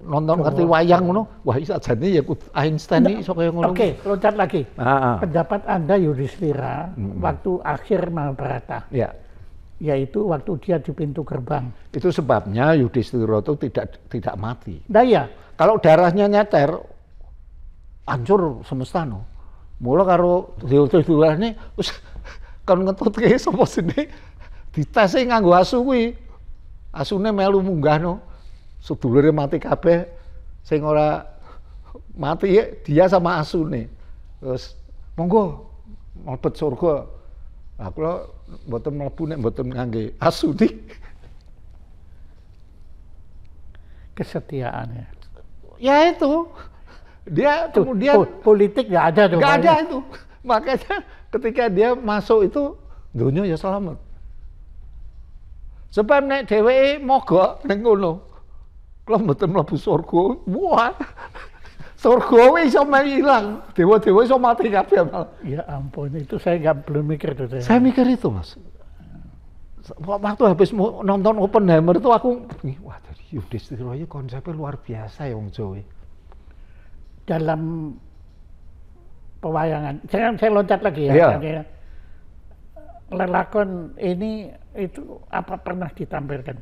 nonton ngerti wayang ngono. Wah isa jane ya Einstein iki iso kaya ngono. Oke, okay, loncat lagi. Ah, ah. Pendapat Anda Yudhistira hmm. waktu akhir Mahabharata. Ya. Yaitu waktu dia di pintu gerbang. Itu sebabnya Yudhistira itu tidak tidak mati. Nah ya. Kalau darahnya nyeter, ancur semesta no. Mula karo diutus dolane wis kon ngetutke sapa sene dites nganggo asu kuwi. Asune melu munggah no. Sedulure mati kape, sing ora mati ya dia sama nih, Terus monggo mlebet surga. aku lo mboten mlebu nek mboten ngangge asu nih. Kesetiaannya. Ya itu. Dia tuh, kemudian politik nggak ada tuh. Nggak ada ya? itu. Makanya ketika dia masuk itu dunia ya selamat. Sebab naik mau mogok nengono Kalau betul mlebu surga, wah. Surga wis sama hilang, dewa-dewa iso mati Ya ampun, itu saya nggak belum mikir itu. Saya. saya mikir itu, Mas. Waktu habis nonton Oppenheimer itu aku, wah dari Yudhistira konsepnya luar biasa ya Om jowi dalam pewayangan. Saya, saya loncat lagi ya. Yeah. Iya. Ya. Lelakon ini itu apa pernah ditampilkan?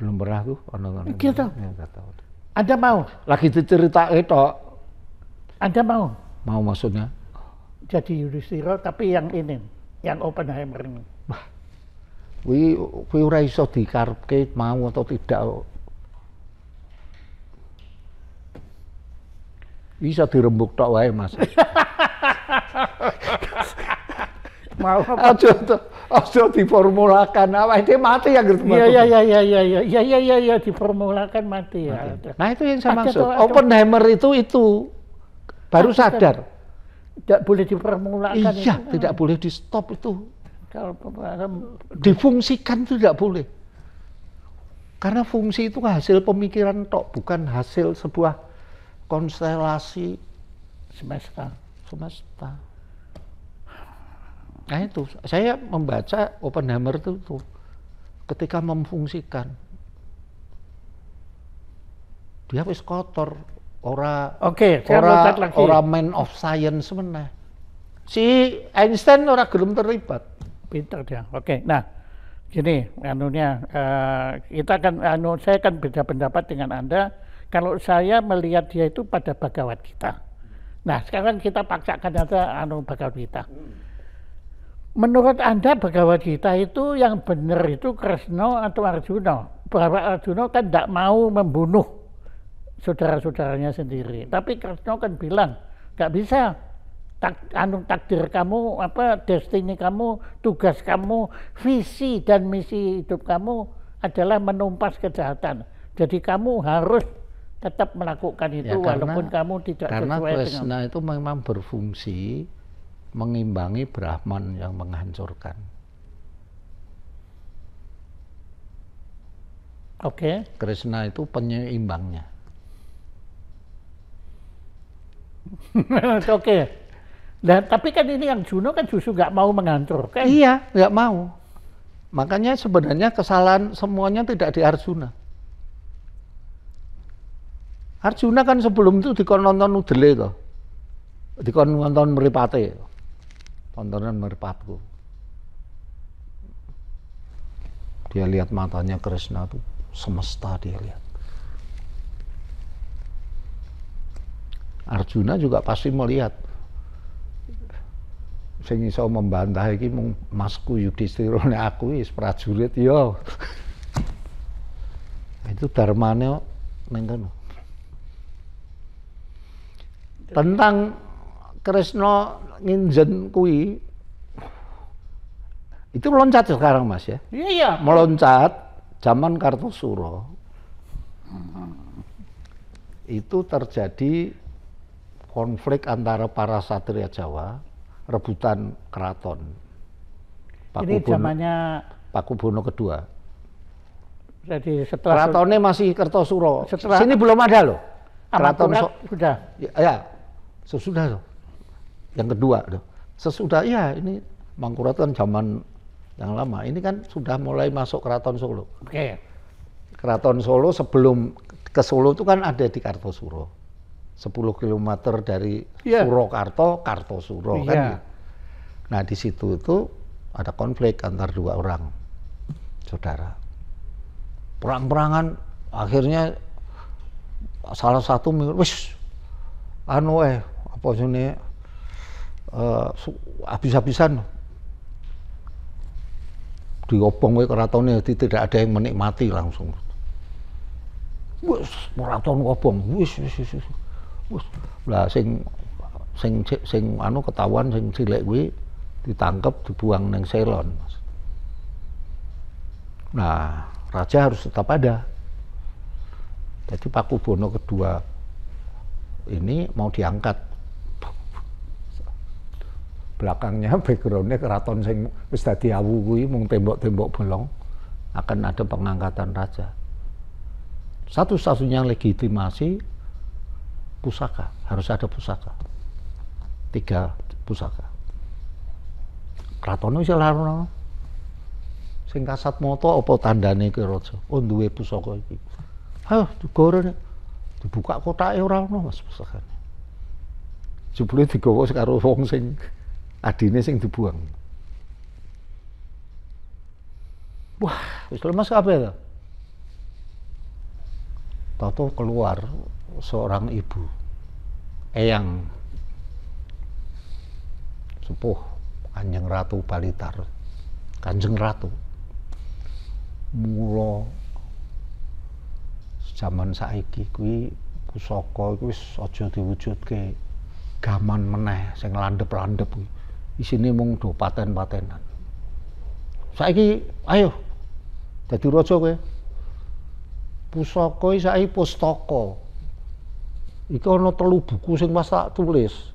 Belum pernah tuh. Ono Gitu. Ya, tahu. Anda mau? Lagi cerita itu. Anda mau? Mau maksudnya? Jadi Yudhistira tapi yang ini, yang Oppenheimer ini. Wah. Kuwi kuwi ora iso dikarepke mau atau tidak Bisa dirembuk tok wae, Mas. Mau apa? Aja aja diformulakan. apa itu mati ya gitu. Iya iya iya iya iya iya iya iya ya, diformulakan mati ya. Nah, itu yang saya maksud. Oppenheimer itu itu baru sadar. Tidak boleh diformulakan. Iya, tidak boleh di stop itu. Kalau difungsikan itu tidak boleh. Karena fungsi itu hasil pemikiran tok, bukan hasil sebuah konstelasi semesta semesta nah itu saya membaca Oppenheimer itu tuh ketika memfungsikan dia wis kotor ora okay, ora ora man of science sebenarnya si Einstein ora belum terlibat pinter dia oke okay. nah gini anunya uh, kita akan anu saya kan beda pendapat dengan anda kalau saya melihat dia itu pada Bhagavad kita. Nah, sekarang kita paksakan ada anu Bhagavad kita. Menurut Anda Bhagavad kita itu yang benar itu Kresno atau Arjuna? Bahwa Arjuna kan tidak mau membunuh saudara-saudaranya sendiri. Tapi Kresno kan bilang, nggak bisa. Tak, anu takdir kamu, apa destiny kamu, tugas kamu, visi dan misi hidup kamu adalah menumpas kejahatan. Jadi kamu harus tetap melakukan itu ya, karena, walaupun kamu tidak karena sesuai Krishna dengan... itu memang berfungsi mengimbangi Brahman yang menghancurkan. Oke. Okay. Krishna itu penyeimbangnya. Oke. Okay. Nah, tapi kan ini yang Juno kan justru nggak mau menghancurkan. Iya, nggak mau. Makanya sebenarnya kesalahan semuanya tidak di Arjuna. Arjuna kan sebelum itu dikon nonton udele itu. Dikon nonton meripate. Tontonan meripatku. Dia lihat matanya Krishna tuh semesta dia lihat. Arjuna juga pasti melihat sing iso membantah iki mung masku Yudhistira nek aku wis prajurit yo. Itu dharmane ning kono. Gitu. Tentang Kresno Nginjen kui itu meloncat sekarang mas ya? Iya iya. Meloncat zaman Kartosuro itu terjadi konflik antara para satria Jawa rebutan keraton. Pak Ini zamannya Pak Bono kedua. Jadi setelah keratonnya masih Kartosuro Setelah, Sini belum ada loh. Keraton sudah. Ya, ya sesudah Yang kedua loh. Sesudah ya ini Mangkurat kan zaman yang lama. Ini kan sudah mulai masuk keraton Solo. Oke. Okay. Keraton Solo sebelum ke Solo itu kan ada di Kartosuro. 10 km dari yeah. Surakarta, Kartosuro yeah. kan. Iya. Ya. Nah, di situ itu ada konflik antar dua orang saudara. Perang-perangan akhirnya salah satu wis anu eh apa ini uh, eh, habis-habisan diopong keraton itu tidak ada yang menikmati langsung. Wis keraton obong, wis wis wis. Wis. Lah sing sing sing anu ketahuan sing cilik kuwi ditangkap, dibuang neng selon. Nah, raja harus tetap ada. Jadi Pak Kubono kedua ini mau diangkat belakangnya backgroundnya keraton sing wis dadi awu kuwi mung tembok-tembok bolong akan ada pengangkatan raja. Satu-satunya legitimasi pusaka, harus ada pusaka. Tiga pusaka. Keraton wis larang. Sing kasat mata apa tandane ke raja? Oh duwe pusaka iki. Ayo digorene. Dibuka kotake ora ono Mas pusakane. Jebule digowo karo wong sing adine sing dibuang. Wah, wis lemas kabeh to. Tato keluar seorang ibu. Eyang sepuh Kanjeng Ratu Balitar. Kanjeng Ratu. Mula zaman saiki kuwi pusaka iku wis aja diwujudke gaman meneh sing landhep-landhep kuwi isine mung do paten-patenan. Saiki ayo dadi rojo kowe. Pusaka iki saiki pustaka. Iki ana telu buku sing wis tak tulis.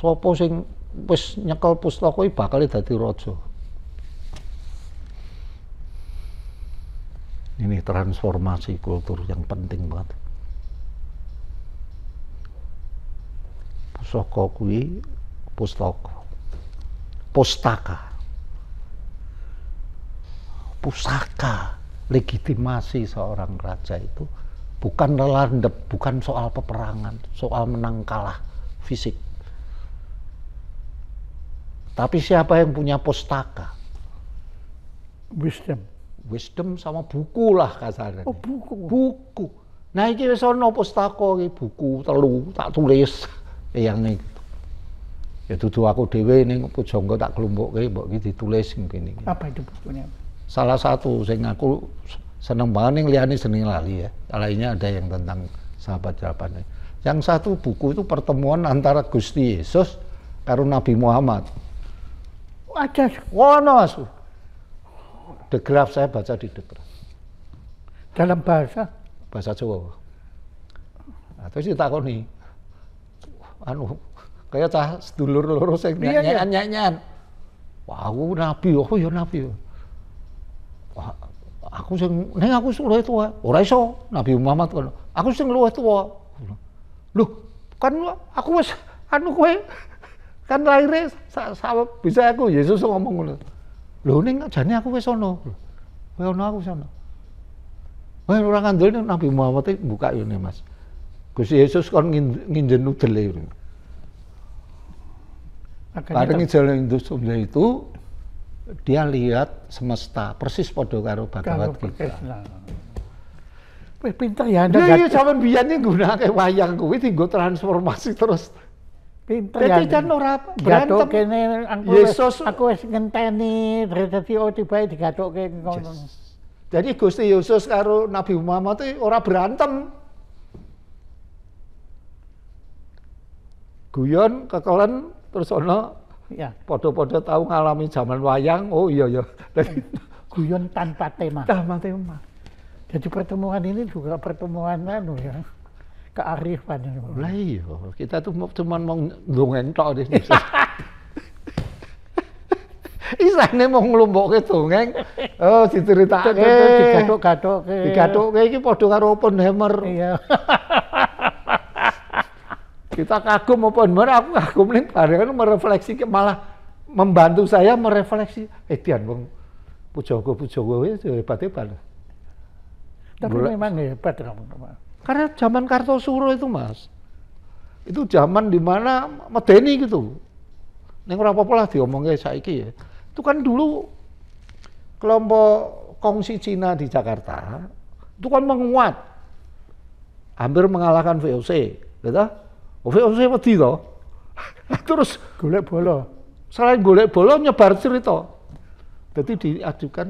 Sapa sing wis nyekel pustaka iki bakal dadi raja. Ini transformasi kultur yang penting banget. Pusaka kuwi pustaka Postaka, Pusaka legitimasi seorang raja itu bukan lelandep, bukan soal peperangan, soal menang kalah fisik. Tapi siapa yang punya pustaka? Wisdom. Wisdom sama buku lah kasarnya. Oh, buku. Buku. Nah, ini soal ana pustaka buku telu tak tulis yang ini. Ya dudu aku ini ning jonggo tak kelompok mbok iki ditulis mungkin ini Apa itu bukunya? Salah satu sing ngaku seneng banget ning liani seni lali ya. Lainnya ada yang tentang sahabat jawabannya. Yang satu buku itu pertemuan antara Gusti Yesus karo Nabi Muhammad. Ada. Wono Mas. The saya baca di The Dalam bahasa? Bahasa Jawa. Nah, terus nih Anu, Kayak cah sedulur loro sing iya, iya. nyanyian iya. nyanyian. Wah, aku nabi, aku oh, ya nabi. Wah, aku sing neng aku sing luwih tua Ora iso, Nabi Muhammad kan Aku sing luwih tua lu kan aku wis anu kowe kan lahir sa sa, bisa aku Yesus ngomong ngono. Lho ning jane aku wis ono Kowe ono aku sono. Wah, orang ngandel Nabi Muhammad itu buka ini Mas. Gus Yesus kan nginjen udele. Bareng jalan industri itu dia lihat semesta persis pada karo bagawat kita. Pinter ya Anda. Iya, iya, sampean guna kayak wayang kuwi tinggal transformasi terus. Pinter ya. Jadi kan ora berantem. kene aku Yesus aku wis ngenteni berarti oh tiba kayak ngono. Jadi Gusti Yesus karo Nabi Muhammad itu orang berantem. Guyon kekelen terus ono ya. Podo-podo tahu ngalami zaman wayang, oh iya iya. Hmm. Guyon tanpa tema. Tanpa tema. Jadi pertemuan ini juga pertemuan anu ya kearifan. Lah iya, kita tuh cuma mau dongeng tok deh. Isane mau nglumpukke dongeng. Oh, diceritake, eh. digathuk-gathukke. Digathuk iki padha karo open hammer. Iya kita kagum maupun mana aku kagum nih kan merefleksi malah membantu saya merefleksi eh Dian wong pujogo pujogo itu hebat hebat tapi Bula. memang hebat karena zaman Kartosuro itu mas itu zaman dimana medeni gitu neng orang apa-apa lah saya saiki ya itu kan dulu kelompok kongsi Cina di Jakarta itu kan menguat hampir mengalahkan VOC gitu saya itu to. Terus golek bola. Selain golek bola nyebar cerita. Jadi diajukan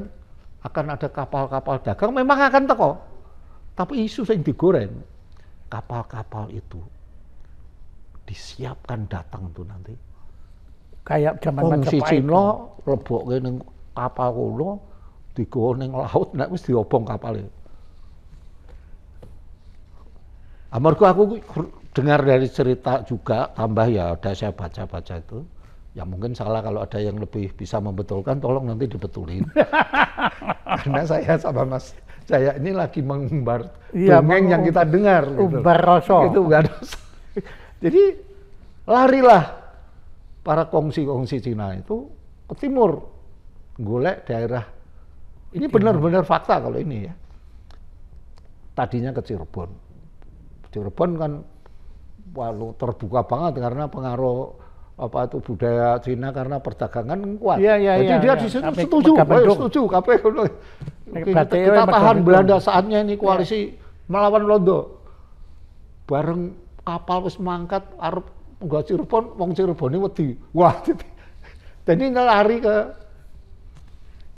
akan ada kapal-kapal dagang memang akan teko. Tapi isu yang digoreng. Kapal-kapal itu disiapkan datang tuh nanti. Kayak zaman Majapahit. Wong Cina lebokke ning kapal kulo digoreng laut nek mesti diobong itu. Amarku aku dengar dari cerita juga tambah ya ada saya baca-baca itu ya mungkin salah kalau ada yang lebih bisa membetulkan tolong nanti dibetulin karena saya sama mas saya ini lagi mengumbar ya, dongeng yang kita dengar gitu. umbar gitu. itu enggak jadi larilah para kongsi-kongsi Cina itu ke timur golek daerah ini iya. benar-benar fakta kalau ini ya tadinya ke Cirebon Cirebon kan walau terbuka banget karena pengaruh apa itu budaya Cina karena perdagangan kuat. Iya, iya, Jadi ya, dia ya. di sini setuju, ayo setuju, Kape, Kita, kita tahan Belanda saatnya ini iya. koalisi ya. melawan Londo. Bareng kapal wis mangkat arep nggo Cirebon, wong Cirebon wedi. Wah, jadi lari ke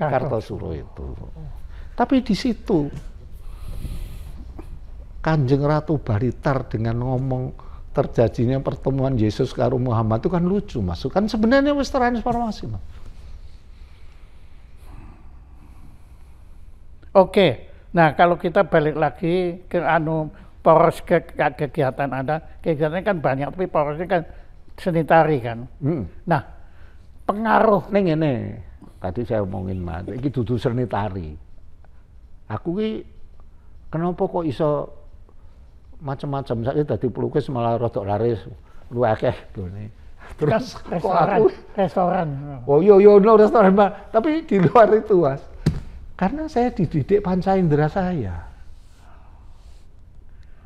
Kartosuro itu. Tapi di situ Kanjeng Ratu Baritar dengan ngomong terjadinya pertemuan Yesus karo Muhammad itu kan lucu masuk kan sebenarnya wis transformasi mas. Oke, nah kalau kita balik lagi ke anu poros ke, ke kegiatan Anda, kegiatannya kan banyak tapi porosnya kan seni tari kan. Hmm. Nah, pengaruh neng ini Tadi saya omongin Mas, itu dudu seni tari. Aku ki kenapa kok iso macam-macam saja tadi pelukis malah rotok laris lu akeh nih terus kok aku restoran oh yo iya, yo iya, no restoran mbak tapi di luar itu mas karena saya dididik panca indera saya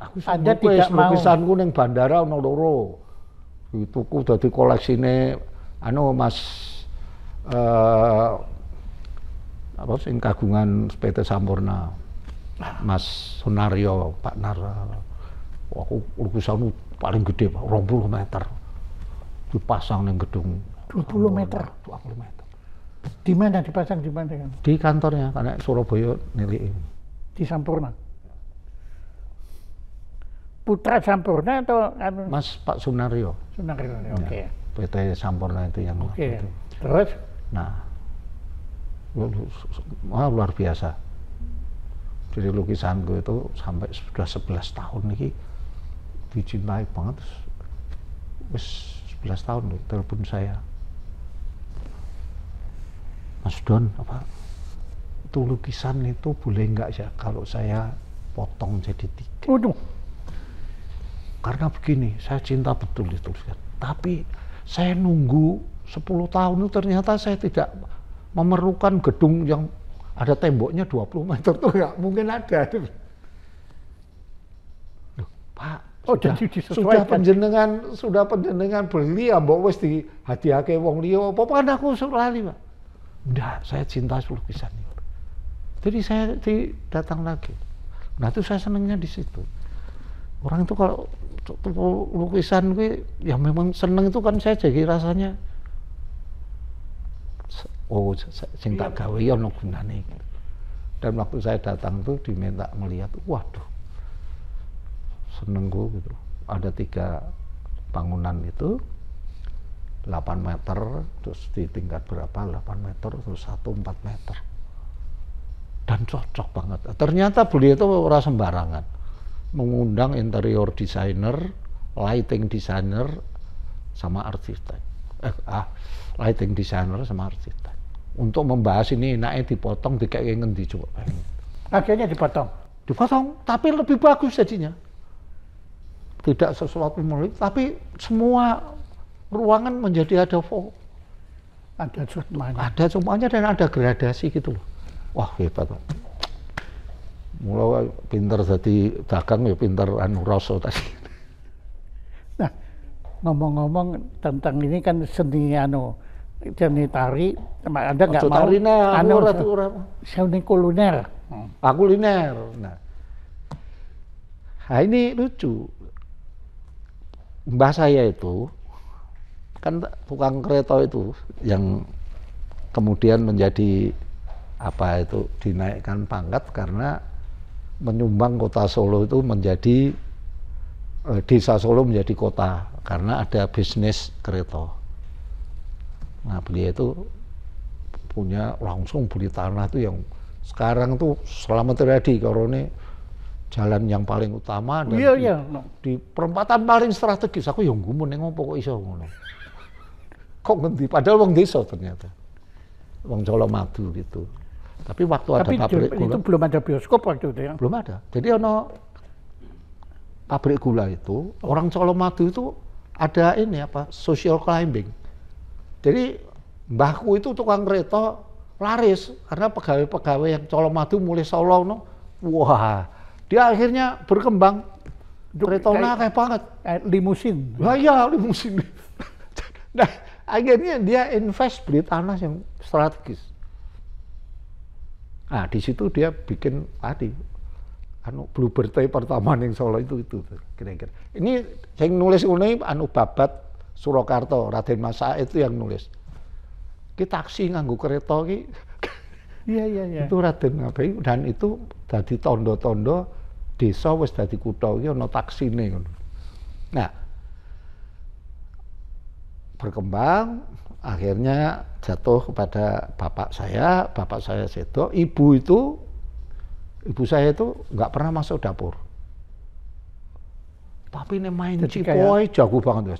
aku Anda lukis, tidak mau lukisanku kuning bandara itu ku dituku koleksi nih anu Mas uh, apa sih kagungan PT Sampurna Mas Sunario Pak nara Wah, aku lukisan paling gede, Pak, 20 meter. Dipasang di gedung. 20 meter? 20 meter. Di mana dipasang di mana kan? Di kantornya, karena Surabaya ini. Di Sampurna? Putra Sampurna atau? Anu? Mas Pak Sunario. Sunario, ya. oke. Okay. PT Sampurna itu yang Oke, okay. Itu. terus? Nah, wah luar biasa. Jadi lukisanku itu sampai sudah 11 tahun ini dicintai naik banget terus 11 tahun loh telepon saya Mas Don apa itu lukisan itu boleh enggak ya kalau saya potong jadi tiga Waduh. karena begini saya cinta betul dituliskan tapi saya nunggu 10 tahun itu ternyata saya tidak memerlukan gedung yang ada temboknya 20 meter tuh nggak mungkin ada Loh, Pak Oh, sudah, sudah penjenengan sudah penjenengan beli di wis dihadiahke wong liya apa kan aku lali, Pak. Enggak, saya cinta lukisan itu. Jadi saya di, datang lagi. Nah, itu saya senangnya di situ. Orang itu kalau lukisan gue ya memang seneng itu kan saya jadi rasanya oh cinta iya. gawe ya gunane dan waktu saya datang tuh diminta melihat waduh senenggu gitu ada tiga bangunan itu 8 meter terus di tingkat berapa 8 meter terus 1 4 meter dan cocok banget ternyata beliau itu orang sembarangan mengundang interior designer lighting designer sama arsitek eh, ah, lighting designer sama arsitek untuk membahas ini naik dipotong dikek ngendi coba akhirnya dipotong dipotong tapi lebih bagus jadinya tidak sesuatu murid, tapi semua ruangan menjadi ada fo. Ada semuanya. Ada semuanya dan ada gradasi gitu Wah hebat. Mulai pinter jadi dagang ya pinter anu rasa tadi. Nah, ngomong-ngomong tentang ini kan seni anu seni tari, ada nggak mau? Tari nah, anu, anu, seni kuliner. Hmm. Ah, kuliner. Nah. nah, ini lucu mbah saya itu kan tukang kereta itu yang kemudian menjadi apa itu dinaikkan pangkat karena menyumbang kota Solo itu menjadi e, desa Solo menjadi kota karena ada bisnis kereta. Nah beliau itu punya langsung beli tanah itu yang sekarang tuh selamat terjadi karena jalan yang paling utama dan yeah, di, yeah, no. di perempatan paling strategis. Aku yang gumun neng ngopo kok iso ngono. Kok ngendi padahal wong desa ternyata. Wong Colomadu gitu. Tapi waktu Tapi ada pabrik gula. itu belum ada bioskop waktu itu ya. Belum ada. Jadi ono pabrik gula itu orang Colomadu itu ada ini apa? social climbing. Jadi mbahku itu tukang kereta laris karena pegawai-pegawai yang Colomadu mulai Solo no, wah dia akhirnya berkembang. Retona kayak banget. kayak limusin. Nah, ya, limusin. nah, akhirnya dia invest beli tanah yang strategis. Nah, di situ dia bikin tadi anu bluebird pertama yang Solo itu itu kira-kira. Ini yang nulis ini anu babat Surakarta Raden Mas itu yang nulis. Kita taksi nganggu kereta ki. Iya iya iya. Itu Raden Ngabai dan itu tadi tondo-tondo desa wis dadi kutha iki ana taksine ngono. Nah, berkembang akhirnya jatuh kepada bapak saya, bapak saya sedo, ibu itu ibu saya itu nggak pernah masuk dapur. Tapi ini main cipoy jago banget.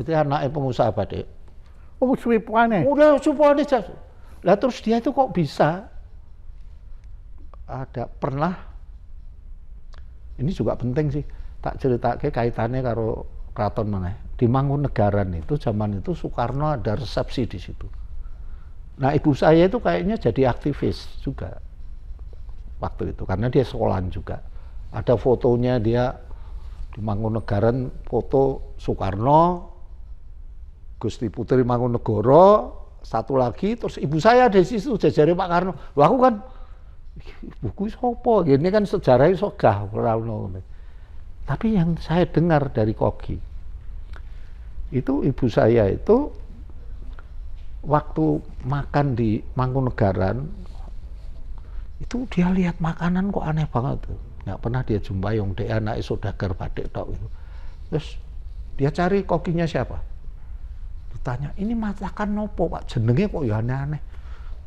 Itu anaknya pengusaha badik. Oh, cipoyane. Udah cipoyane jago. Lah terus dia itu kok bisa ada pernah ini juga penting sih tak cerita ke kaitannya karo keraton mana di Mangunegaran itu zaman itu Soekarno ada resepsi di situ nah ibu saya itu kayaknya jadi aktivis juga waktu itu karena dia sekolahan juga ada fotonya dia di Mangunegaran foto Soekarno Gusti Putri Mangunegoro, satu lagi terus ibu saya ada di situ jajari Pak Karno lakukan kan buku sopo ya, ini kan sejarahnya sogah tapi yang saya dengar dari Koki itu ibu saya itu waktu makan di Mangkunegaran itu dia lihat makanan kok aneh banget nggak pernah dia jumpa yang dia anak sodagar batik tok itu terus dia cari kokinya siapa tanya ini masakan nopo pak jenenge kok ya aneh-aneh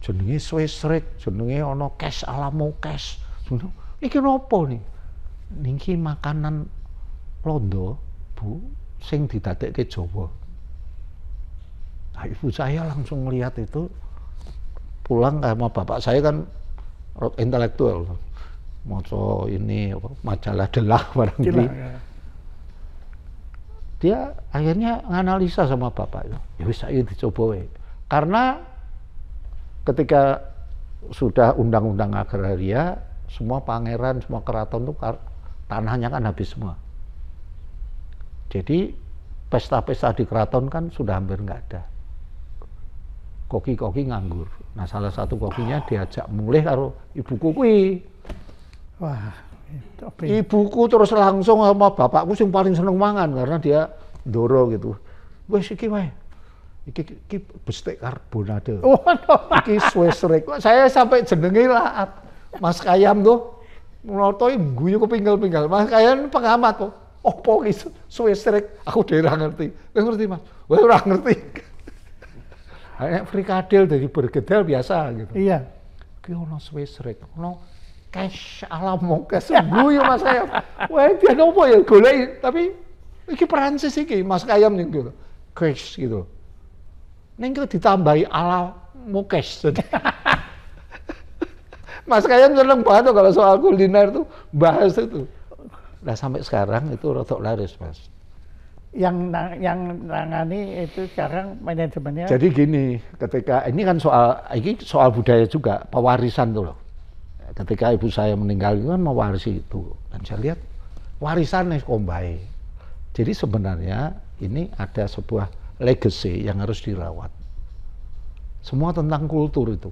jenenge Swiss rate, jenenge ono cash alamo cash. Iki nopo nih? Niki makanan Londo, Bu, sing ke Jawa. Nah, ibu saya langsung melihat itu pulang sama bapak saya kan intelektual. Moco ini apa, majalah delah barang Jelah, ya. Dia akhirnya nganalisa sama bapak itu. Ya bisa ini dicoba Karena ketika sudah undang-undang agraria, semua pangeran, semua keraton itu tanahnya kan habis semua. Jadi pesta-pesta di keraton kan sudah hampir nggak ada. Koki-koki nganggur. Nah salah satu kokinya diajak mulai karo ibuku kui. Wah, ya? Ibuku terus langsung sama bapakku yang paling seneng mangan karena dia doro gitu. Wes iki wae iki iki bestek karbonade. Oh, no. iki suwe-suwe. Kok saya sampai jenenge laat. Mas Kayam tuh Noto guyu ke pinggal pinggal Mas Kayam pengamat kok. Opo iki suwe strik? Aku dhewe ngerti. Kowe ngerti, Mas? Kowe ora ngerti. Nek frikadel dari bergedel biasa gitu. Iya. Ki ono suwe strik, ono cash alam cash guyu Mas Kayam. Wah, dia nopo ya golek, tapi iki Perancis iki Mas Kayam ning gitu. Cash gitu. Neng kok ditambahi ala mukes. Mas Kayan seneng banget tuh kalau soal kuliner tuh bahas itu. Nah sampai sekarang itu rotok laris mas. Yang yang nangani itu sekarang manajemennya. Jadi gini, ketika ini kan soal ini soal budaya juga pewarisan tuh loh. Ketika ibu saya meninggal itu kan mewarisi itu dan saya lihat warisannya kombai. Jadi sebenarnya ini ada sebuah legacy yang harus dirawat. Semua tentang kultur itu,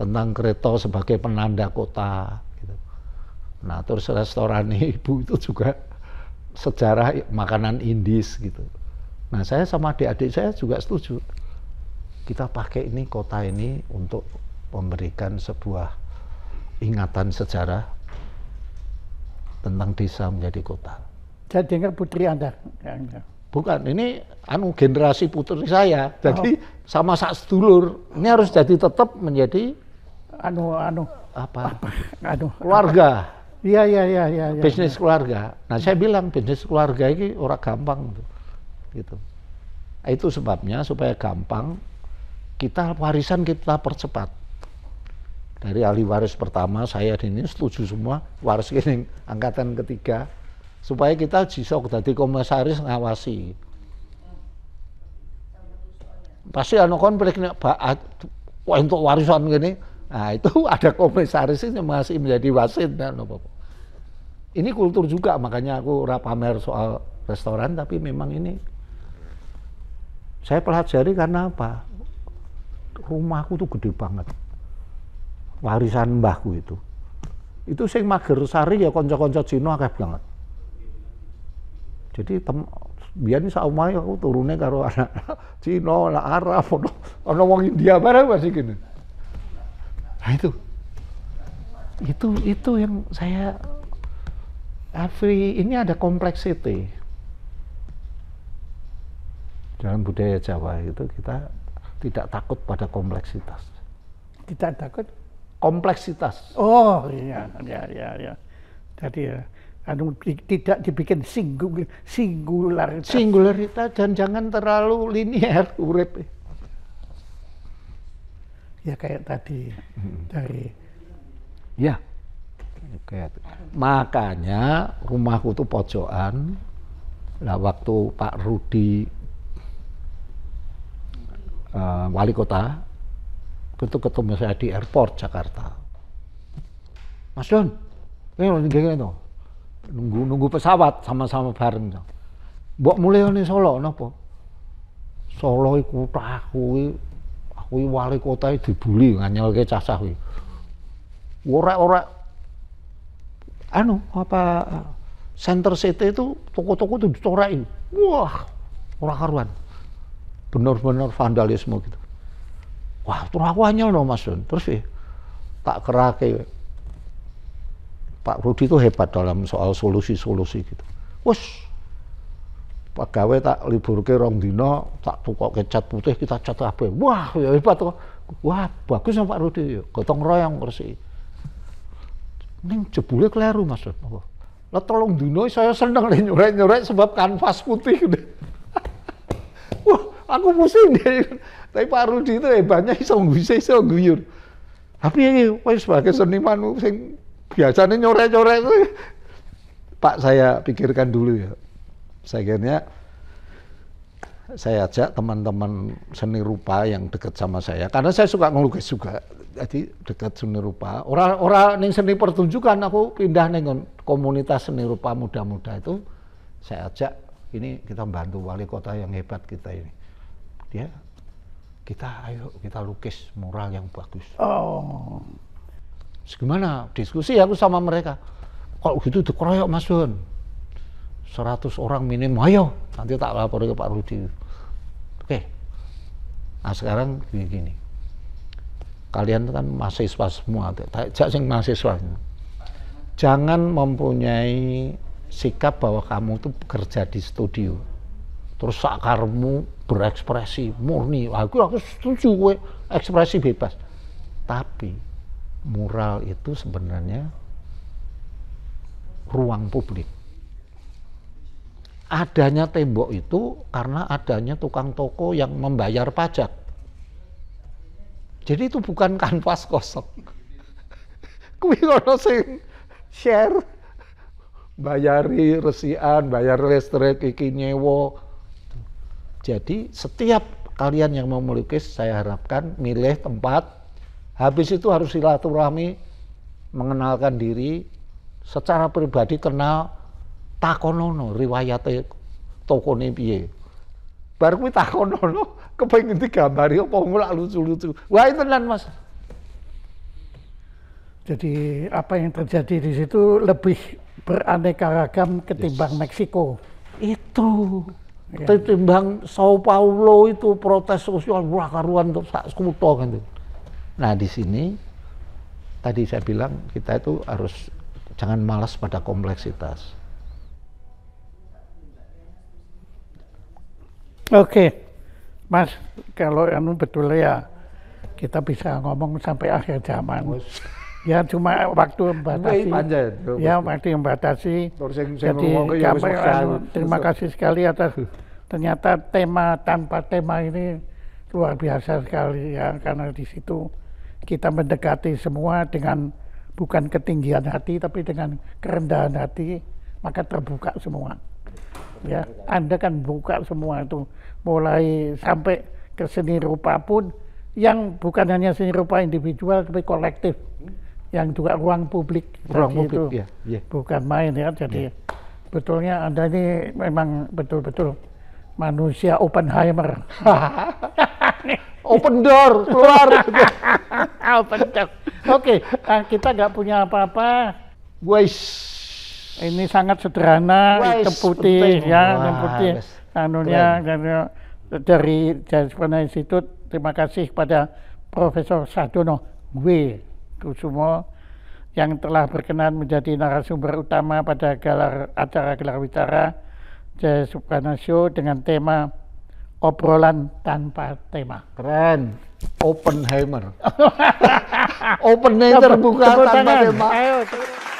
tentang kereta sebagai penanda kota. Gitu. Nah terus restoran ibu itu juga sejarah makanan Indis gitu. Nah saya sama adik-adik saya juga setuju. Kita pakai ini kota ini untuk memberikan sebuah ingatan sejarah tentang desa menjadi kota. Saya dengar putri Anda. Ya, ya. Bukan, ini anu generasi putri saya. Jadi oh. sama sak sedulur, ini harus jadi tetap menjadi anu anu apa? Anu keluarga. Iya iya iya iya. Ya, bisnis ya. keluarga. Nah, saya bilang bisnis keluarga ini orang gampang tuh. Gitu. Itu sebabnya supaya gampang kita warisan kita percepat. Dari ahli waris pertama saya ini setuju semua waris ini angkatan ketiga supaya kita bisa jadi komisaris ngawasi pasti ada konflik untuk ah, warisan gini nah itu ada komisaris yang masih menjadi wasit dan ini kultur juga makanya aku rapamer soal restoran tapi memang ini saya pelajari karena apa rumahku tuh gede banget warisan mbahku itu itu sing mager sari ya konco-konco Cina akeh banget jadi tem biar ini sama aku turunnya karo anak Cina, anak Arab, orang orang India bareng masih gini. Nah itu. Itu itu yang saya Afri ini ada kompleksity Dalam budaya Jawa itu kita tidak takut pada kompleksitas. Tidak takut kompleksitas. Oh iya, iya, iya, iya. Jadi ya, anu tidak dibikin singgul, singular singularitas dan jangan terlalu linier urip ya kayak tadi hmm. dari ya kayak makanya rumahku tuh pojokan lah waktu Pak Rudi uh, wali kota itu ketemu saya di airport Jakarta Mas Don ini gini tuh nunggu nunggu pesawat sama-sama bareng mbok ini Solo napa Solo iku aku, aku wali kota itu dibuli ke cacah kuwi Orak-orak, anu apa center city itu toko-toko itu ditorain wah orang karuan benar-benar vandalisme gitu wah terus aku hanya no mas terus sih tak kerake Pak Rudi itu hebat dalam soal solusi-solusi gitu. Wes pegawai tak libur ke rong dino tak tukok cat putih kita cat apa wah ya hebat kok wah bagus sama Pak Rudi ya, gotong royong bersih neng jebule keliru mas lah tolong dino saya seneng nih nyurek nyurek sebab kanvas putih gitu wah aku pusing deh tapi Pak Rudi itu hebatnya iso ngusih iso guyur tapi ini sebagai seniman sing biasanya nyorek-nyorek itu Pak saya pikirkan dulu ya saya akhirnya saya ajak teman-teman seni rupa yang dekat sama saya karena saya suka ngelukis juga jadi dekat seni rupa orang-orang yang seni pertunjukan aku pindah ke komunitas seni rupa muda-muda itu saya ajak ini kita bantu wali kota yang hebat kita ini dia kita ayo kita lukis mural yang bagus oh gimana? Diskusi aku sama mereka. Kalau gitu dikeroyok Mas Don. 100 orang minim, ayo nanti tak lapor ke Pak Rudi. Oke. Nah sekarang begini Kalian kan mahasiswa semua, tak sing mahasiswa. Jangan mempunyai sikap bahwa kamu itu bekerja di studio. Terus sakarmu berekspresi murni. Aku aku setuju gue ekspresi bebas. Tapi mural itu sebenarnya ruang publik. Adanya tembok itu karena adanya tukang toko yang membayar pajak. Jadi itu bukan kanvas kosong. Kuwi ono sing share bayari resian, bayar listrik, iki nyewo. Jadi setiap kalian yang mau melukis saya harapkan milih tempat Habis itu harus silaturahmi, mengenalkan diri secara pribadi kenal takonono riwayat tokone piye. baru kuwi takonono kepengin digambari apa ngulak lucu-lucu. Wah, tenan Mas. Jadi apa yang terjadi di situ lebih beraneka ragam ketimbang yes. Meksiko. Itu. Ya. Ketimbang Sao Paulo itu protes sosial wah karuan sak kuto kan. Gitu. Nah di sini tadi saya bilang kita itu harus jangan malas pada kompleksitas. Oke, Mas, kalau anu betul ya kita bisa ngomong sampai akhir zaman. Ya cuma waktu membatasi. Ya waktu membatasi. Jadi sampai ya, anu, terima kasih sekali atas ternyata tema tanpa tema ini luar biasa sekali ya karena di situ kita mendekati semua dengan bukan ketinggian hati tapi dengan kerendahan hati maka terbuka semua ya Anda kan buka semua itu mulai sampai ke seni rupa pun yang bukan hanya seni rupa individual tapi kolektif yang juga ruang publik ruang publik itu ya, ya. bukan main ya jadi ya. betulnya Anda ini memang betul-betul manusia Oppenheimer open door, keluar. open door. Oke, okay. nah, eh, kita nggak punya apa-apa. guys Ini sangat sederhana, hitam putih penting. ya, hitam putih. Anunya dari, dari Institute. Terima kasih kepada Profesor Sadono Gue Kusumo yang telah berkenan menjadi narasumber utama pada gelar acara gelar wicara Jaya Show dengan tema obrolan tanpa tema. Keren. Open hammer. Open hammer buka tanpa tema. Ayo.